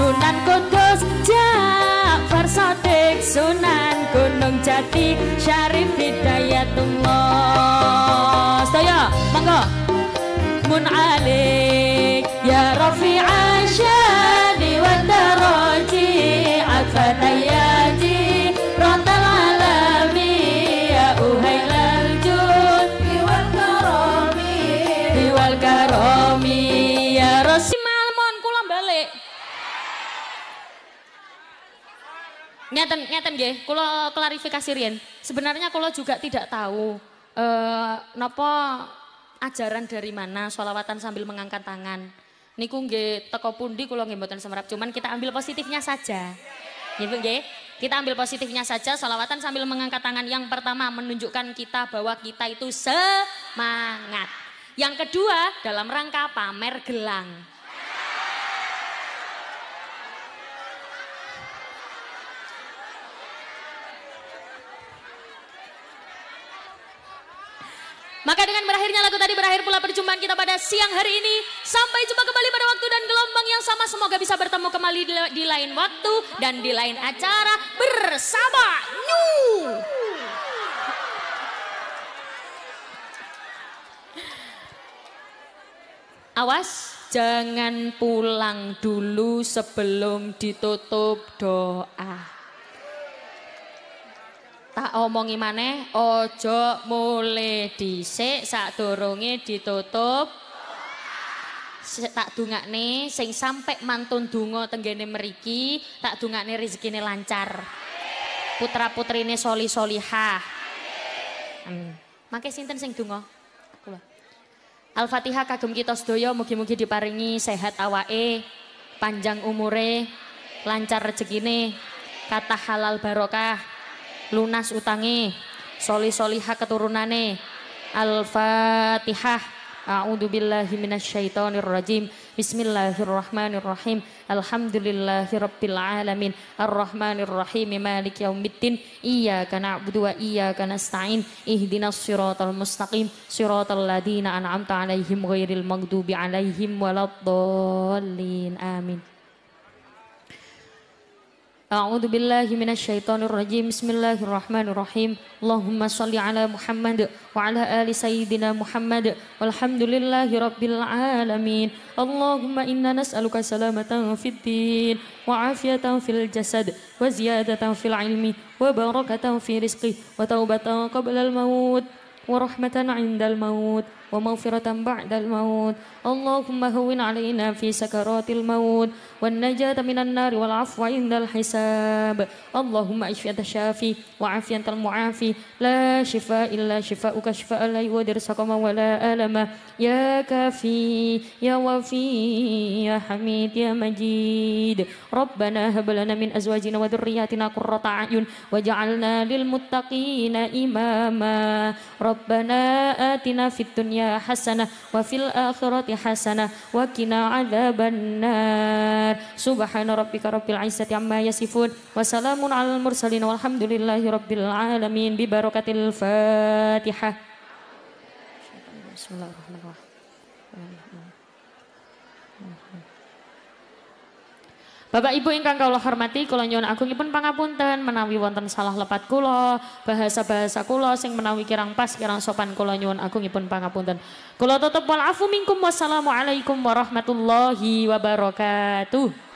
Sunan Kudus Ja'far Sadiq Sunan Gunung Jati Syarif Hidayatullah Saya monggo Mun alik Ya Rafi Asyar ngeten ngeten kalau klarifikasi Rian, Sebenarnya kalau juga tidak tahu nopo eh, nopo ajaran dari mana solawatan sambil mengangkat tangan. Niku nggih teko pundi kula nggih mboten semerap, cuman kita ambil positifnya saja. Gitu nggih. Kita ambil positifnya saja solawatan sambil mengangkat tangan yang pertama menunjukkan kita bahwa kita itu semangat. Yang kedua dalam rangka pamer gelang. Maka dengan berakhirnya lagu tadi berakhir pula perjumpaan kita pada siang hari ini. Sampai jumpa kembali pada waktu dan gelombang yang sama. Semoga bisa bertemu kembali di, di lain waktu dan di lain acara bersama New. Awas, jangan pulang dulu sebelum ditutup doa tak omongi maneh ojo mulai dhisik dorongi ditutup tak nih, sing sampai mantun dungo tenggene meriki, tak rezeki rezekine lancar putra-putrine soli solihah amin Makai sinten sing dungo. Al-Fatihah kagum kita sedoyo, mugi-mugi diparingi sehat awae, panjang umure lancar rezekine kata halal barokah lunas utangi soli-soliha keturunane Al-Fatihah A'udzu billahi minasyaitonir rajim. Bismillahirrahmanirrahim. Alhamdulillahi Alhamdulillahirabbil alamin. Arrahmanir rahim. Maliki yaumiddin. Iyyaka na'budu wa iyyaka nasta'in. Ihdinas siratal mustaqim. Siratal ladzina an'amta 'alaihim ghairil maghdubi 'alaihim waladdallin. Amin. أعوذ بالله من الشيطان الرجيم بسم الله الرحمن الرحيم اللهم صل على محمد وعلى آل سيدنا محمد والحمد لله رب العالمين اللهم إنا نسألك سلامة في الدين وعافية في الجسد وزيادة في العلم وبركة في رزقه وتوبة قبل الموت ورحمة عند الموت ومغفرة بعد الموت اللهم هون علينا في سكرات الموت والنجاة من النار والعفو عند الحساب اللهم اشف أنت الشافي وعافي أنت المعافي لا شفاء إلا شفاؤك شفاء لا يغادر سقما ولا ألما يا كافي يا وفي يا حميد يا مجيد ربنا هب لنا من أزواجنا وذرياتنا قرة أعين وجعلنا للمتقين إماما ربنا آتنا في الدنيا dunya hasanah wa fil akhirati hasanah wa qina adzabannar subhana rabbika rabbil izzati amma yasifun wa salamun alal mursalin walhamdulillahi rabbil alamin bi barakatil fatihah Bismillahirrahmanirrahim Bapak Ibu ingkang kula hormati kula nyuwun agungipun pangapunten menawi wonten salah lepat kula, bahasa-bahasa kula sing menawi kirang pas kirang sopan kula nyuwun agungipun pangapunten. Kula tetep wal afu minkum alaikum warahmatullahi wabarakatuh.